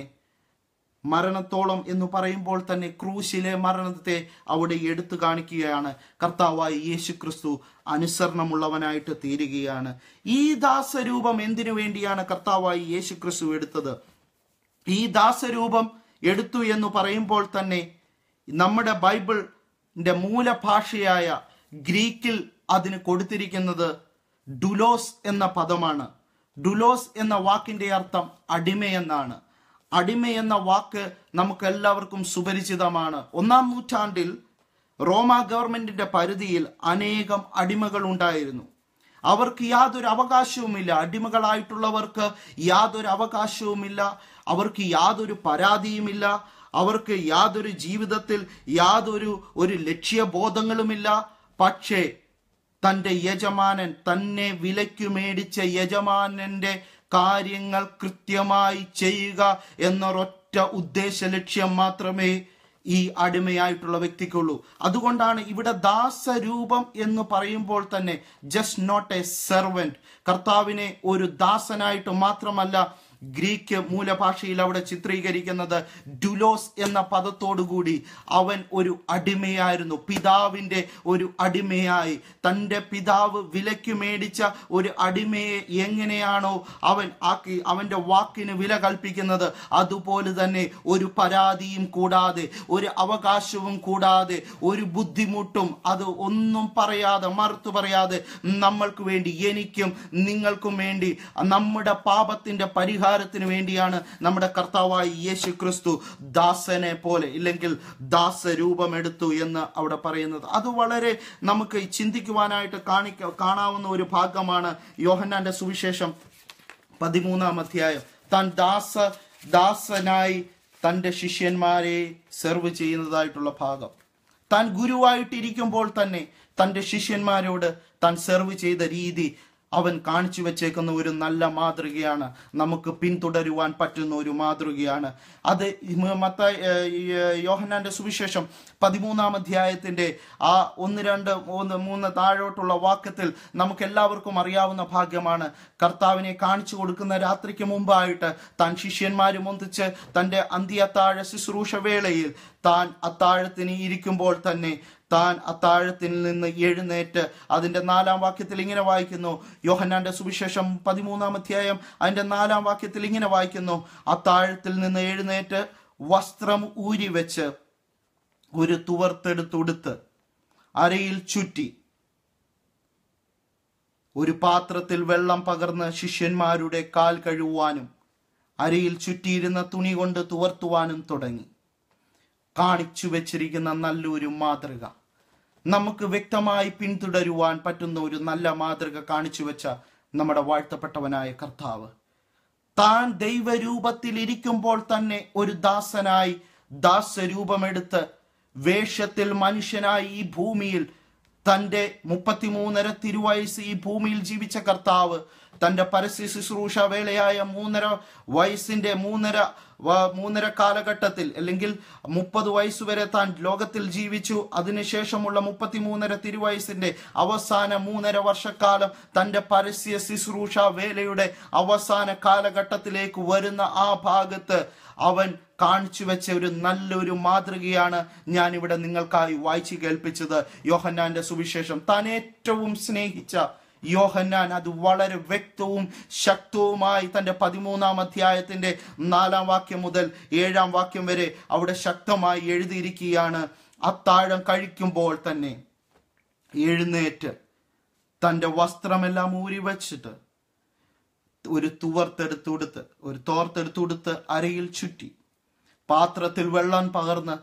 [SPEAKER 1] മരണത്തോളം എന്ന് പറയുമ്പോൾ തന്നെ ക്രൂശിലെ മരണത്തെ അവിടെ എടുത്തു കാണിക്കുകയാണ് കർത്താവായി യേശു ക്രിസ്തു അനുസരണമുള്ളവനായിട്ട് തീരുകയാണ് ഈ ദാസരൂപം എന്തിനു വേണ്ടിയാണ് കർത്താവായി യേശു ക്രിസ്തു എടുത്തത് ഈ ദാസരൂപം എടുത്തു എന്ന് പറയുമ്പോൾ തന്നെ നമ്മുടെ ബൈബിളിന്റെ മൂലഭാഷയായ ഗ്രീക്കിൽ അതിന് കൊടുത്തിരിക്കുന്നത് ഡുലോസ് എന്ന പദമാണ് ഡുലോസ് എന്ന വാക്കിന്റെ അർത്ഥം അടിമയെന്നാണ് അടിമ എന്ന വാക്ക് നമുക്ക് എല്ലാവർക്കും സുപരിചിതമാണ് ഒന്നാം നൂറ്റാണ്ടിൽ റോമ ഗവൺമെന്റിന്റെ പരിധിയിൽ അനേകം അടിമകൾ ഉണ്ടായിരുന്നു അവർക്ക് യാതൊരു അവകാശവുമില്ല അടിമകളായിട്ടുള്ളവർക്ക് യാതൊരു അവകാശവുമില്ല അവർക്ക് യാതൊരു പരാതിയുമില്ല അവർക്ക് യാതൊരു ജീവിതത്തിൽ യാതൊരു ഒരു ലക്ഷ്യബോധങ്ങളുമില്ല പക്ഷേ തൻ്റെ യജമാനൻ തന്നെ വിലയ്ക്കു മേടിച്ച യജമാനന്റെ കാര്യങ്ങൾ കൃത്യമായി ചെയ്യുക എന്നൊരൊറ്റ ഉദ്ദേശ ലക്ഷ്യം മാത്രമേ ഈ അടിമയായിട്ടുള്ള വ്യക്തിക്കുള്ളൂ അതുകൊണ്ടാണ് ഇവിടെ ദാസരൂപം എന്ന് പറയുമ്പോൾ തന്നെ ജസ്റ്റ് നോട്ട് എ സെർവൻറ്റ് കർത്താവിനെ ഒരു ദാസനായിട്ട് മാത്രമല്ല ഗ്രീക്ക് മൂലഭാഷയിൽ അവിടെ ചിത്രീകരിക്കുന്നത് ഡുലോസ് എന്ന പദത്തോടുകൂടി അവൻ ഒരു അടിമയായിരുന്നു പിതാവിൻ്റെ ഒരു അടിമയായി തൻ്റെ പിതാവ് വിലയ്ക്ക് മേടിച്ച ഒരു അടിമയെ എങ്ങനെയാണോ അവൻ ആക്കി അവൻ്റെ വാക്കിന് വില കൽപ്പിക്കുന്നത് അതുപോലെ തന്നെ ഒരു പരാതിയും കൂടാതെ ഒരു അവകാശവും കൂടാതെ ഒരു ബുദ്ധിമുട്ടും അത് ഒന്നും പറയാതെ മറുത്തു പറയാതെ നമ്മൾക്ക് വേണ്ടി എനിക്കും നിങ്ങൾക്കും വേണ്ടി നമ്മുടെ പാപത്തിൻ്റെ പരിഹാരം പരിഹാരത്തിന് വേണ്ടിയാണ് നമ്മുടെ കർത്താവായ യേശു ക്രിസ്തു ദാസനെ പോലെ ഇല്ലെങ്കിൽ ദാസരൂപമെടുത്തു എന്ന് അവിടെ പറയുന്നത് അത് വളരെ നമുക്ക് ചിന്തിക്കുവാനായിട്ട് കാണിക്ക കാണാവുന്ന ഒരു ഭാഗമാണ് യോഹന്നാന്റെ സുവിശേഷം പതിമൂന്നാം അധ്യായം താൻ ദാസ ദാസനായി തൻ്റെ ശിഷ്യന്മാരെ സെർവ് ചെയ്യുന്നതായിട്ടുള്ള ഭാഗം താൻ ഗുരുവായിട്ടിരിക്കുമ്പോൾ തന്നെ തൻ്റെ ശിഷ്യന്മാരോട് താൻ സെർവ് ചെയ്ത രീതി അവൻ കാണിച്ചു വെച്ചേക്കുന്ന ഒരു നല്ല മാതൃകയാണ് നമുക്ക് പിന്തുടരുവാൻ പറ്റുന്ന ഒരു മാതൃകയാണ് അത് മത്ത യോഹനാന്റെ സുവിശേഷം പതിമൂന്നാം അധ്യായത്തിന്റെ ആ ഒന്ന് രണ്ട് മൂന്ന് മൂന്ന് താഴോട്ടുള്ള വാക്യത്തിൽ നമുക്ക് എല്ലാവർക്കും അറിയാവുന്ന ഭാഗ്യമാണ് കർത്താവിനെ കാണിച്ചു കൊടുക്കുന്ന രാത്രിക്ക് മുമ്പായിട്ട് താൻ ശിഷ്യന്മാരും ഒന്നിച്ച് തൻ്റെ അന്ത്യത്താഴ ശുശ്രൂഷ വേളയിൽ താൻ അത്താഴത്തിന് ഇരിക്കുമ്പോൾ തന്നെ താൻ അത്താഴത്തിൽ നിന്ന് എഴുന്നേറ്റ് അതിൻ്റെ നാലാം വാക്യത്തിൽ ഇങ്ങനെ വായിക്കുന്നു യോഹന്നാന്റെ സുവിശേഷം പതിമൂന്നാം അധ്യായം അതിൻ്റെ നാലാം വാക്യത്തിൽ ഇങ്ങനെ വായിക്കുന്നു അത്താഴത്തിൽ നിന്ന് എഴുന്നേറ്റ് വസ്ത്രം ഊരി വെച്ച് ഒരു തുവർത്തെടുത്തുടുത്ത് അരയിൽ ചുറ്റി ഒരു പാത്രത്തിൽ വെള്ളം പകർന്ന് ശിഷ്യന്മാരുടെ കാൽ കഴുകുവാനും അരയിൽ ചുറ്റിയിരുന്ന തുണി കൊണ്ട് തുവർത്തുവാനും തുടങ്ങി കാണിച്ചു വെച്ചിരിക്കുന്ന നല്ലൊരു മാതൃക നമുക്ക് വ്യക്തമായി പിന്തുടരുവാൻ പറ്റുന്ന ഒരു നല്ല മാതൃക കാണിച്ചു വെച്ച നമ്മുടെ വാഴ്ത്തപ്പെട്ടവനായ കർത്താവ് താൻ ദൈവരൂപത്തിൽ ഇരിക്കുമ്പോൾ തന്നെ ഒരു ദാസനായി ദാസരൂപമെടുത്ത് വേഷത്തിൽ മനുഷ്യനായി ഈ ഭൂമിയിൽ തൻ്റെ മുപ്പത്തിമൂന്നര തിരുവയസ്സ് ഈ ഭൂമിയിൽ ജീവിച്ച കർത്താവ് തൻ്റെ പരസ്യ ശുശ്രൂഷ വേളയായ മൂന്നര വയസ്സിന്റെ മൂന്നര മൂന്നര കാലഘട്ടത്തിൽ അല്ലെങ്കിൽ മുപ്പത് വയസ്സുവരെ താൻ ലോകത്തിൽ ജീവിച്ചു അതിനുശേഷമുള്ള മൂന്നര തിരുവയസിന്റെ അവസാന മൂന്നര വർഷക്കാലം തന്റെ പരസ്യ ശുശ്രൂഷ വേലയുടെ അവസാന കാലഘട്ടത്തിലേക്ക് വരുന്ന ആ ഭാഗത്ത് അവൻ കാണിച്ചു വെച്ച ഒരു നല്ലൊരു മാതൃകയാണ് ഞാൻ ഇവിടെ നിങ്ങൾക്കായി വായിച്ചു കേൾപ്പിച്ചത് യോഹന്നാന്റെ സുവിശേഷം താൻ ഏറ്റവും സ്നേഹിച്ച യോഹന്നാൻ അത് വളരെ വ്യക്തവും ശക്തവുമായി തൻ്റെ പതിമൂന്നാം അധ്യായത്തിൻ്റെ നാലാം വാക്യം മുതൽ ഏഴാം വാക്യം വരെ അവിടെ ശക്തമായി എഴുതിയിരിക്കുകയാണ് അത്താഴം കഴിക്കുമ്പോൾ തന്നെ എഴുന്നേറ്റ് തൻ്റെ വസ്ത്രമെല്ലാം ഊരി വച്ചിട്ട് ഒരു തുവർത്തെടുത്തുടുത്ത് ഒരു തോർത്തെടുത്തുടുത്ത് അരയിൽ ചുറ്റി പാത്രത്തിൽ വെള്ളം പകർന്ന്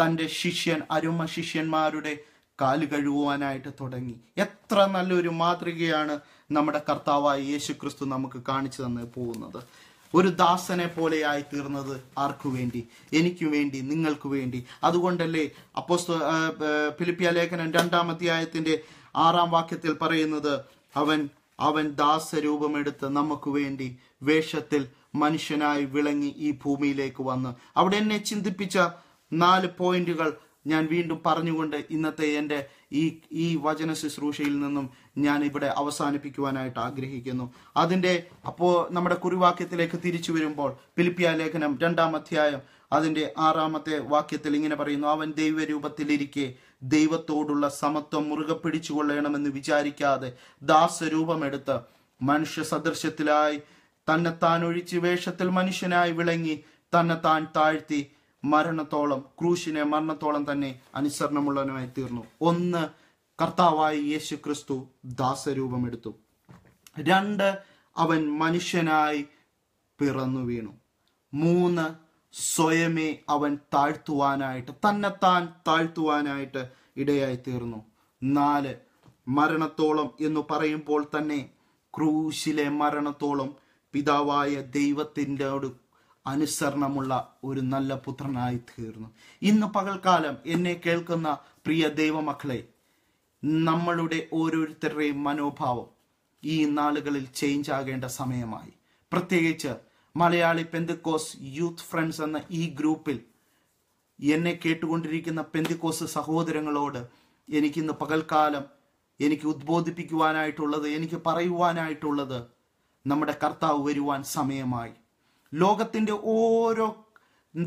[SPEAKER 1] തൻ്റെ ശിഷ്യൻ അരുമ ശിഷ്യന്മാരുടെ കാല് കഴുകുവാനായിട്ട് തുടങ്ങി എത്ര നല്ലൊരു മാതൃകയാണ് നമ്മുടെ കർത്താവായ യേശു ക്രിസ്തു നമുക്ക് കാണിച്ചു തന്ന് പോകുന്നത് ഒരു ദാസനെ പോലെയായി തീർന്നത് ആർക്കു വേണ്ടി എനിക്ക് വേണ്ടി നിങ്ങൾക്ക് വേണ്ടി അതുകൊണ്ടല്ലേ അപ്പോസ്ത ഫിലിപ്പിയ ലേഖനം രണ്ടാം അധ്യായത്തിന്റെ ആറാം വാക്യത്തിൽ പറയുന്നത് അവൻ അവൻ ദാസരൂപമെടുത്ത് നമുക്ക് വേണ്ടി വേഷത്തിൽ മനുഷ്യനായി വിളങ്ങി ഈ ഭൂമിയിലേക്ക് വന്ന് അവിടെ എന്നെ ചിന്തിപ്പിച്ച നാല് പോയിന്റുകൾ ഞാൻ വീണ്ടും പറഞ്ഞുകൊണ്ട് ഇന്നത്തെ എൻ്റെ ഈ ഈ വചന ശുശ്രൂഷയിൽ നിന്നും ഞാൻ ഇവിടെ അവസാനിപ്പിക്കുവാനായിട്ട് ആഗ്രഹിക്കുന്നു അതിൻ്റെ അപ്പോൾ നമ്മുടെ കുറിവാക്യത്തിലേക്ക് തിരിച്ചു വരുമ്പോൾ പിലിപ്പിയ ലേഖനം രണ്ടാം അധ്യായം അതിൻ്റെ ആറാമത്തെ വാക്യത്തിൽ ഇങ്ങനെ പറയുന്നു അവൻ ദൈവരൂപത്തിലിരിക്കെ ദൈവത്തോടുള്ള സമത്വം മുറുകെ പിടിച്ചുകൊള്ളണമെന്ന് വിചാരിക്കാതെ ദാസരൂപമെടുത്ത് മനുഷ്യ സദൃശ്യത്തിലായി തന്നെത്താൻ ഒഴിച്ച് വേഷത്തിൽ മനുഷ്യനായി വിളങ്ങി തന്നെത്താൻ താഴ്ത്തി മരണത്തോളം ക്രൂശിനെ മരണത്തോളം തന്നെ അനുസരണമുള്ളവനായി തീർന്നു ഒന്ന് കർത്താവായി യേശു ക്രിസ്തു ദാസരൂപമെടുത്തു രണ്ട് അവൻ മനുഷ്യനായി പിറന്നു വീണു മൂന്ന് സ്വയമേ അവൻ താഴ്ത്തുവാനായിട്ട് തന്നെത്താൻ താഴ്ത്തുവാനായിട്ട് ഇടയായി തീർന്നു നാല് മരണത്തോളം എന്ന് പറയുമ്പോൾ തന്നെ ക്രൂശിലെ മരണത്തോളം പിതാവായ ദൈവത്തിൻ്റെ അനുസരണമുള്ള ഒരു നല്ല പുത്രനായി തീർന്നു ഇന്ന് പകൽക്കാലം എന്നെ കേൾക്കുന്ന പ്രിയ ദൈവമക്കളെ നമ്മളുടെ ഓരോരുത്തരുടെയും മനോഭാവം ഈ നാളുകളിൽ ചേഞ്ച് ആകേണ്ട സമയമായി പ്രത്യേകിച്ച് മലയാളി പെന്തക്കോസ് യൂത്ത് ഫ്രണ്ട്സ് എന്ന ഈ ഗ്രൂപ്പിൽ എന്നെ കേട്ടുകൊണ്ടിരിക്കുന്ന പെന്തിക്കോസ് സഹോദരങ്ങളോട് എനിക്കിന്ന് പകൽക്കാലം എനിക്ക് ഉദ്ബോധിപ്പിക്കുവാനായിട്ടുള്ളത് എനിക്ക് പറയുവാനായിട്ടുള്ളത് നമ്മുടെ കർത്താവ് വരുവാൻ സമയമായി ലോകത്തിന്റെ ഓരോ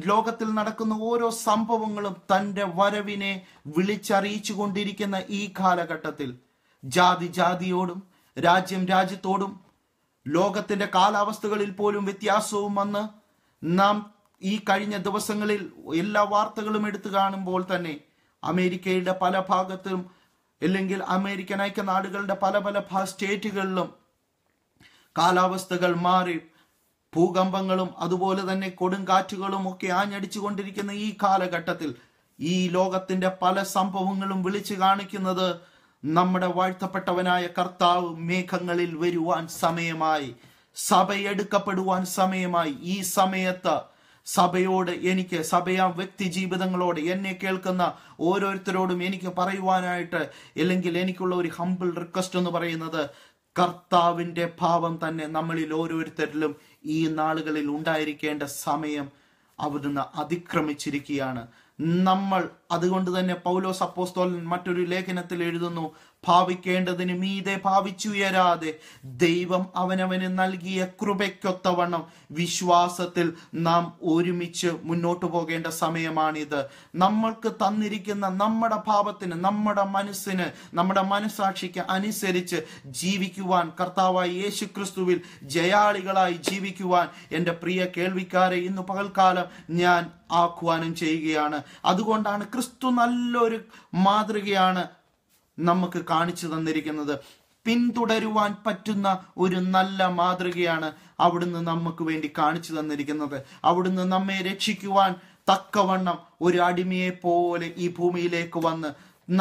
[SPEAKER 1] ലോകത്തിൽ നടക്കുന്ന ഓരോ സംഭവങ്ങളും തൻ്റെ വരവിനെ വിളിച്ചറിയിച്ചു കൊണ്ടിരിക്കുന്ന ഈ കാലഘട്ടത്തിൽ ജാതി ജാതിയോടും രാജ്യം രാജ്യത്തോടും ലോകത്തിന്റെ കാലാവസ്ഥകളിൽ പോലും വ്യത്യാസവും വന്ന് നാം ഈ കഴിഞ്ഞ ദിവസങ്ങളിൽ എല്ലാ വാർത്തകളും എടുത്തു കാണുമ്പോൾ തന്നെ അമേരിക്കയുടെ പല ഭാഗത്തും അല്ലെങ്കിൽ അമേരിക്കൻ ഐക്യനാടുകളുടെ പല പല സ്റ്റേറ്റുകളിലും കാലാവസ്ഥകൾ മാറി ഭൂകമ്പങ്ങളും അതുപോലെ തന്നെ കൊടുങ്കാറ്റുകളും ഒക്കെ ആഞ്ഞടിച്ചു കൊണ്ടിരിക്കുന്ന ഈ കാലഘട്ടത്തിൽ ഈ ലോകത്തിന്റെ പല സംഭവങ്ങളും വിളിച്ചു കാണിക്കുന്നത് നമ്മുടെ വാഴ്ത്തപ്പെട്ടവനായ കർത്താവ് മേഘങ്ങളിൽ വരുവാൻ സമയമായി സഭയെടുക്കപ്പെടുവാൻ സമയമായി ഈ സമയത്ത് സഭയോട് എനിക്ക് സഭയാ വ്യക്തി ജീവിതങ്ങളോട് എന്നെ കേൾക്കുന്ന ഓരോരുത്തരോടും എനിക്ക് പറയുവാനായിട്ട് അല്ലെങ്കിൽ എനിക്കുള്ള ഒരു ഹമ്പിൾ റിക്വസ്റ്റ് എന്ന് പറയുന്നത് കർത്താവിന്റെ ഭാവം തന്നെ നമ്മളിൽ ഓരോരുത്തരിലും ഈ നാളുകളിൽ ഉണ്ടായിരിക്കേണ്ട സമയം അവിടുന്ന് അതിക്രമിച്ചിരിക്കുകയാണ് നമ്മൾ അതുകൊണ്ട് തന്നെ പൗലോസ് അപ്പോസ്തോലൻ മറ്റൊരു ലേഖനത്തിൽ എഴുതുന്നു ഭാവിക്കേണ്ടതിന് മീതെ ഭാവിച്ചുയരാതെ ദൈവം അവനവന് നൽകിയ കൃപയ്ക്കൊത്തവണ്ണം വിശ്വാസത്തിൽ നാം ഒരുമിച്ച് മുന്നോട്ടു പോകേണ്ട സമയമാണിത് നമ്മൾക്ക് തന്നിരിക്കുന്ന നമ്മുടെ ഭാവത്തിന് നമ്മുടെ മനസ്സിന് നമ്മുടെ മനസാക്ഷിക്ക് അനുസരിച്ച് ജീവിക്കുവാൻ കർത്താവായി യേശു ക്രിസ്തുവിൽ ജയാളികളായി ജീവിക്കുവാൻ എൻ്റെ പ്രിയ കേൾവിക്കാരെ ഇന്ന് പകൽക്കാലം ഞാൻ ആഹ്വാനം ചെയ്യുകയാണ് അതുകൊണ്ടാണ് ക്രിസ്തു നല്ലൊരു മാതൃകയാണ് നമുക്ക് കാണിച്ചു തന്നിരിക്കുന്നത് പിന്തുടരുവാൻ പറ്റുന്ന ഒരു നല്ല മാതൃകയാണ് അവിടുന്ന് നമുക്ക് വേണ്ടി കാണിച്ചു തന്നിരിക്കുന്നത് അവിടുന്ന് നമ്മെ രക്ഷിക്കുവാൻ തക്കവണ്ണം ഒരു അടിമയെ പോലെ ഈ ഭൂമിയിലേക്ക് വന്ന്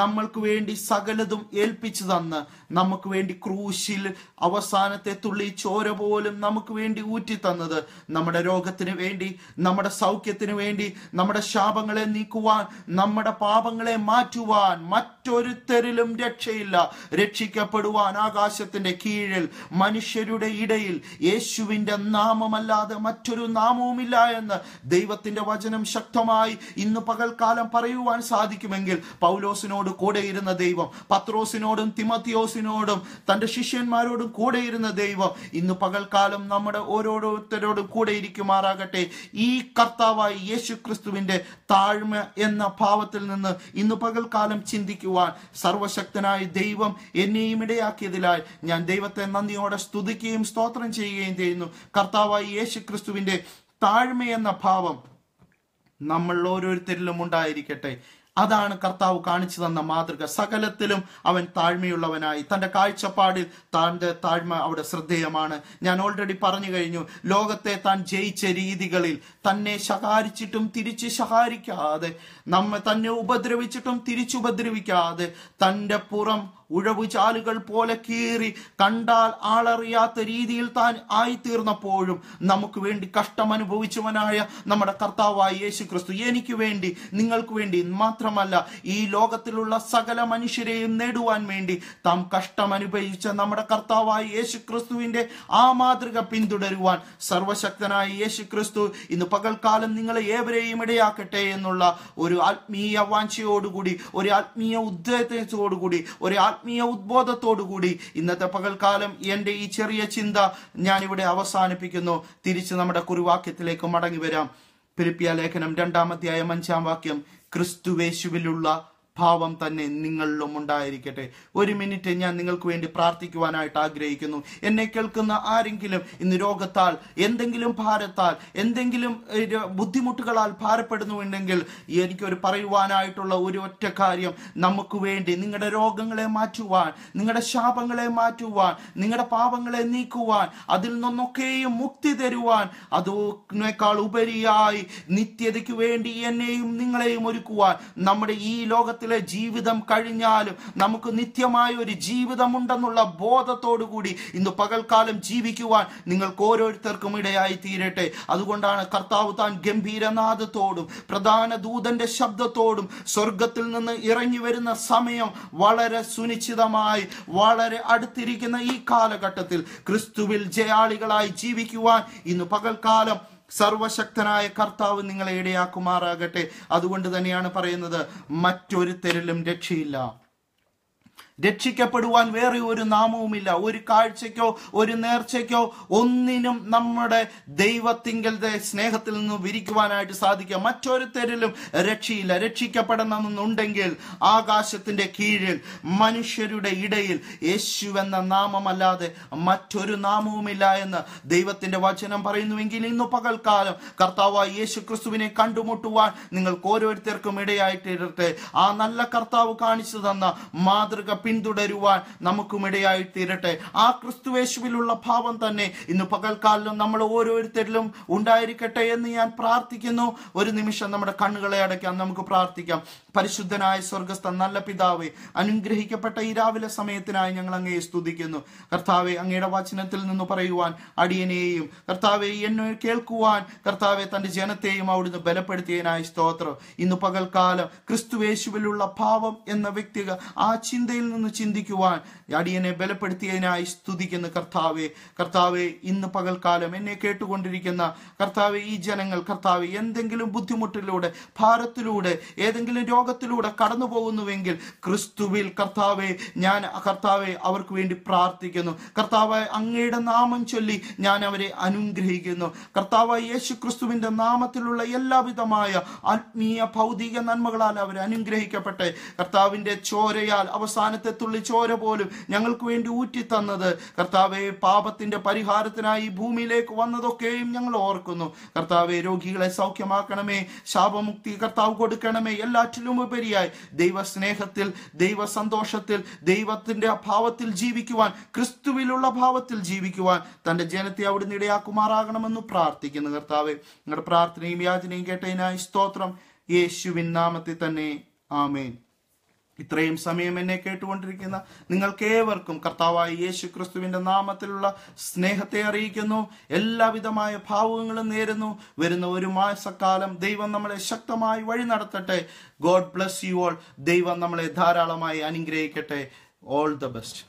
[SPEAKER 1] നമ്മൾക്ക് വേണ്ടി സകലതും ഏൽപ്പിച്ചു തന്ന് നമുക്ക് വേണ്ടി ക്രൂശിൽ അവസാനത്തെ തുള്ളി ചോര പോലും നമുക്ക് വേണ്ടി ഊറ്റി തന്നത് നമ്മുടെ രോഗത്തിന് വേണ്ടി നമ്മുടെ സൗഖ്യത്തിന് വേണ്ടി നമ്മുടെ ശാപങ്ങളെ നീക്കുവാൻ നമ്മുടെ പാപങ്ങളെ മാറ്റുവാൻ മറ്റ് മറ്റൊരുത്തരിലും രക്ഷയില്ല രക്ഷിക്കപ്പെടുവാൻ ആകാശത്തിന്റെ കീഴിൽ മനുഷ്യരുടെ ഇടയിൽ യേശുവിന്റെ നാമമല്ലാതെ മറ്റൊരു നാമവുമില്ല എന്ന് ദൈവത്തിന്റെ വചനം ശക്തമായി ഇന്ന് പകൽക്കാലം പറയുവാൻ സാധിക്കുമെങ്കിൽ പൗലോസിനോട് കൂടെ ഇരുന്ന ദൈവം പത്രോസിനോടും തിമത്തിയോസിനോടും തന്റെ ശിഷ്യന്മാരോടും കൂടെ ഇരുന്ന ദൈവം ഇന്ന് പകൽക്കാലം നമ്മുടെ ഓരോരുത്തരോടും കൂടെ ഇരിക്കുമാറാകട്ടെ ഈ കർത്താവായി യേശു ക്രിസ്തുവിന്റെ താഴ്മ എന്ന ഭാവത്തിൽ നിന്ന് ഇന്ന് പകൽക്കാലം ചിന്തിക്കുവാൻ പ്രാപിക്കുവാൻ സർവശക്തനായ ദൈവം എന്നെയും ഇടയാക്കിയതിനാൽ ഞാൻ ദൈവത്തെ നന്ദിയോടെ സ്തുതിക്കുകയും സ്തോത്രം ചെയ്യുകയും ചെയ്യുന്നു കർത്താവായി യേശു ക്രിസ്തുവിന്റെ താഴ്മയെന്ന ഭാവം നമ്മൾ ഓരോരുത്തരിലും ഉണ്ടായിരിക്കട്ടെ അതാണ് കർത്താവ് കാണിച്ചു തന്ന മാതൃക സകലത്തിലും അവൻ താഴ്മയുള്ളവനായി തൻ്റെ കാഴ്ചപ്പാടിൽ താൻ്റെ താഴ്മ അവിടെ ശ്രദ്ധേയമാണ് ഞാൻ ഓൾറെഡി പറഞ്ഞു കഴിഞ്ഞു ലോകത്തെ താൻ ജയിച്ച രീതികളിൽ തന്നെ ശകാരിച്ചിട്ടും തിരിച്ച് ശകാരിക്കാതെ നമ്മെ തന്നെ ഉപദ്രവിച്ചിട്ടും തിരിച്ചുപദ്രവിക്കാതെ തൻ്റെ പുറം ഉഴവുചാലുകൾ പോലെ കീറി കണ്ടാൽ ആളറിയാത്ത രീതിയിൽ താൻ ആയിത്തീർന്നപ്പോഴും നമുക്ക് വേണ്ടി കഷ്ടം അനുഭവിച്ചവനായ നമ്മുടെ കർത്താവായ യേശു ക്രിസ്തു എനിക്ക് വേണ്ടി നിങ്ങൾക്ക് വേണ്ടി മാത്രമല്ല ഈ ലോകത്തിലുള്ള സകല മനുഷ്യരെയും നേടുവാൻ വേണ്ടി താം കഷ്ടം അനുഭവിച്ച നമ്മുടെ കർത്താവായ യേശു ക്രിസ്തുവിന്റെ ആ മാതൃക പിന്തുടരുവാൻ സർവശക്തനായ യേശു ക്രിസ്തു ഇന്ന് പകൽക്കാലം നിങ്ങളെ ഏവരെയും ഇടയാക്കട്ടെ എന്നുള്ള ഒരു ആത്മീയ വാഞ്ചയോടുകൂടി ഒരു ആത്മീയ ഉദ്ദേശത്തോടുകൂടി ഒരു ആത്മ ആത്മീയ ഉദ്ബോധത്തോടുകൂടി ഇന്നത്തെ പകൽക്കാലം എൻ്റെ ഈ ചെറിയ ചിന്ത ഞാനിവിടെ അവസാനിപ്പിക്കുന്നു തിരിച്ച് നമ്മുടെ കുറിവാക്യത്തിലേക്ക് മടങ്ങി വരാം ഫിലിപ്പിയ ലേഖനം രണ്ടാമത്തെ അഞ്ചാം വാക്യം ക്രിസ്തുവേശുവിലുള്ള ഭാവം തന്നെ നിങ്ങളിലും ഉണ്ടായിരിക്കട്ടെ ഒരു മിനിറ്റ് ഞാൻ നിങ്ങൾക്ക് വേണ്ടി പ്രാർത്ഥിക്കുവാനായിട്ട് ആഗ്രഹിക്കുന്നു എന്നെ കേൾക്കുന്ന ആരെങ്കിലും ഇന്ന് രോഗത്താൽ എന്തെങ്കിലും ഭാരത്താൽ എന്തെങ്കിലും ബുദ്ധിമുട്ടുകളാൽ ഭാരപ്പെടുന്നുണ്ടെങ്കിൽ എനിക്കൊരു പറയുവാനായിട്ടുള്ള ഒരു ഒറ്റ കാര്യം നമുക്ക് വേണ്ടി നിങ്ങളുടെ രോഗങ്ങളെ മാറ്റുവാൻ നിങ്ങളുടെ ശാപങ്ങളെ മാറ്റുവാൻ നിങ്ങളുടെ പാപങ്ങളെ നീക്കുവാൻ അതിൽ നിന്നൊക്കെയും മുക്തി തരുവാൻ അതിനേക്കാൾ ഉപരിയായി നിത്യതയ്ക്ക് വേണ്ടി എന്നെയും നിങ്ങളെയും ഒരുക്കുവാൻ നമ്മുടെ ഈ ലോകത്തിൽ ലോകത്തിലെ ജീവിതം കഴിഞ്ഞാലും നമുക്ക് നിത്യമായ ഒരു ജീവിതമുണ്ടെന്നുള്ള ബോധത്തോടുകൂടി ഇന്ന് പകൽക്കാലം ജീവിക്കുവാൻ നിങ്ങൾക്ക് ഓരോരുത്തർക്കും ഇടയായി തീരട്ടെ അതുകൊണ്ടാണ് കർത്താവ് താൻ ഗംഭീരനാഥത്തോടും പ്രധാന ദൂതന്റെ ശബ്ദത്തോടും സ്വർഗത്തിൽ നിന്ന് ഇറങ്ങി വരുന്ന സമയം വളരെ സുനിശ്ചിതമായി വളരെ അടുത്തിരിക്കുന്ന ഈ കാലഘട്ടത്തിൽ ക്രിസ്തുവിൽ ജയാളികളായി ജീവിക്കുവാൻ ഇന്ന് പകൽക്കാലം സർവശക്തനായ കർത്താവ് നിങ്ങളെ ഇടയാക്കുമാറാകട്ടെ അതുകൊണ്ട് തന്നെയാണ് പറയുന്നത് മറ്റൊരു തെരലും രക്ഷയില്ല രക്ഷിക്കപ്പെടുവാൻ വേറെ ഒരു നാമവുമില്ല ഒരു കാഴ്ചയ്ക്കോ ഒരു നേർച്ചയ്ക്കോ ഒന്നിനും നമ്മുടെ ദൈവത്തിങ്കലത്തെ സ്നേഹത്തിൽ നിന്ന് വിരിക്കുവാനായിട്ട് സാധിക്കുക മറ്റൊരുത്തരിലും രക്ഷയില്ല രക്ഷിക്കപ്പെടണമെന്നുണ്ടെങ്കിൽ ആകാശത്തിന്റെ കീഴിൽ മനുഷ്യരുടെ ഇടയിൽ യേശു എന്ന നാമമല്ലാതെ മറ്റൊരു നാമവുമില്ല എന്ന് ദൈവത്തിന്റെ വചനം പറയുന്നുവെങ്കിൽ ഇന്ന് പകൽക്കാലം കർത്താവായി യേശു ക്രിസ്തുവിനെ കണ്ടുമുട്ടുവാൻ നിങ്ങൾക്ക് ഓരോരുത്തർക്കും ഇടയായിട്ടിരട്ടെ ആ നല്ല കർത്താവ് കാണിച്ചു തന്ന മാതൃക പിന്തുടരുവാൻ ഇടയായി തീരട്ടെ ആ ക്രിസ്തുവേശുവിലുള്ള ഭാവം തന്നെ ഇന്ന് പകൽക്കാലം നമ്മൾ ഓരോരുത്തരിലും ഉണ്ടായിരിക്കട്ടെ എന്ന് ഞാൻ പ്രാർത്ഥിക്കുന്നു ഒരു നിമിഷം നമ്മുടെ കണ്ണുകളെ അടയ്ക്കാം നമുക്ക് പ്രാർത്ഥിക്കാം പരിശുദ്ധനായ സ്വർഗസ്ഥ നല്ല പിതാവെ അനുഗ്രഹിക്കപ്പെട്ട ഈ രാവിലെ സമയത്തിനായി ഞങ്ങൾ അങ്ങയെ സ്തുതിക്കുന്നു കർത്താവെ അങ്ങയുടെ വചനത്തിൽ നിന്ന് പറയുവാൻ അടിയനെയും കർത്താവെ എന്നെ കേൾക്കുവാൻ കർത്താവെ തന്റെ ജനത്തെയും അവിടുന്ന് ബലപ്പെടുത്തിയതിനായി സ്തോത്രം ഇന്ന് പകൽക്കാലം ക്രിസ്തുവേശുവിലുള്ള ഭാവം എന്ന വ്യക്തിക ആ ചിന്തയിൽ നിന്ന് നിന്ന് ചിന്തിക്കുവാൻ അടിയനെ ബലപ്പെടുത്തിയതിനായി സ്തുതിക്കുന്ന കർത്താവെ കർത്താവെ ഇന്ന് പകൽക്കാലം എന്നെ കേട്ടുകൊണ്ടിരിക്കുന്ന കർത്താവെ ഈ ജനങ്ങൾ കർത്താവെ എന്തെങ്കിലും ബുദ്ധിമുട്ടിലൂടെ ഭാരത്തിലൂടെ ഏതെങ്കിലും രോഗത്തിലൂടെ കടന്നു പോകുന്നുവെങ്കിൽ ക്രിസ്തുവിൽ കർത്താവെ ഞാൻ കർത്താവെ അവർക്ക് വേണ്ടി പ്രാർത്ഥിക്കുന്നു കർത്താവ് അങ്ങയുടെ നാമം ചൊല്ലി ഞാൻ അവരെ അനുഗ്രഹിക്കുന്നു കർത്താവ് യേശു ക്രിസ്തുവിന്റെ നാമത്തിലുള്ള എല്ലാവിധമായ ആത്മീയ ഭൗതിക നന്മകളാൽ അവർ അനുഗ്രഹിക്കപ്പെട്ടെ കർത്താവിന്റെ ചോരയാൽ അവസാനത്തെ അവിടുത്തെ തുള്ളിച്ചോര പോലും ഞങ്ങൾക്ക് വേണ്ടി തന്നത് കർത്താവെ പാപത്തിന്റെ പരിഹാരത്തിനായി ഭൂമിയിലേക്ക് വന്നതൊക്കെയും ഞങ്ങൾ ഓർക്കുന്നു കർത്താവെ രോഗികളെ സൗഖ്യമാക്കണമേ ശാപമുക്തി കർത്താവ് കൊടുക്കണമേ എല്ലാറ്റിലും ഉപരിയായി ദൈവസ്നേഹത്തിൽ ദൈവ സന്തോഷത്തിൽ ദൈവത്തിന്റെ അഭാവത്തിൽ ജീവിക്കുവാൻ ക്രിസ്തുവിലുള്ള ഭാവത്തിൽ ജീവിക്കുവാൻ തന്റെ ജനത്തെ അവിടുന്ന് ഇടയാക്കുമാറാകണമെന്ന് പ്രാർത്ഥിക്കുന്നു കർത്താവെ നിങ്ങളുടെ പ്രാർത്ഥനയും യാചനയും കേട്ടതിനായി സ്തോത്രം യേശുവിൻ നാമത്തിൽ തന്നെ ആമേൻ ഇത്രയും സമയം എന്നെ കേട്ടുകൊണ്ടിരിക്കുന്ന നിങ്ങൾക്കേവർക്കും കർത്താവായ യേശു ക്രിസ്തുവിന്റെ നാമത്തിലുള്ള സ്നേഹത്തെ അറിയിക്കുന്നു എല്ലാവിധമായ ഭാവങ്ങളും നേരുന്നു വരുന്ന ഒരു മാസക്കാലം ദൈവം നമ്മളെ ശക്തമായി വഴി നടത്തട്ടെ ഗോഡ് ബ്ലസ് യു ഓൾ ദൈവം നമ്മളെ ധാരാളമായി അനുഗ്രഹിക്കട്ടെ ഓൾ ദ ബെസ്റ്റ്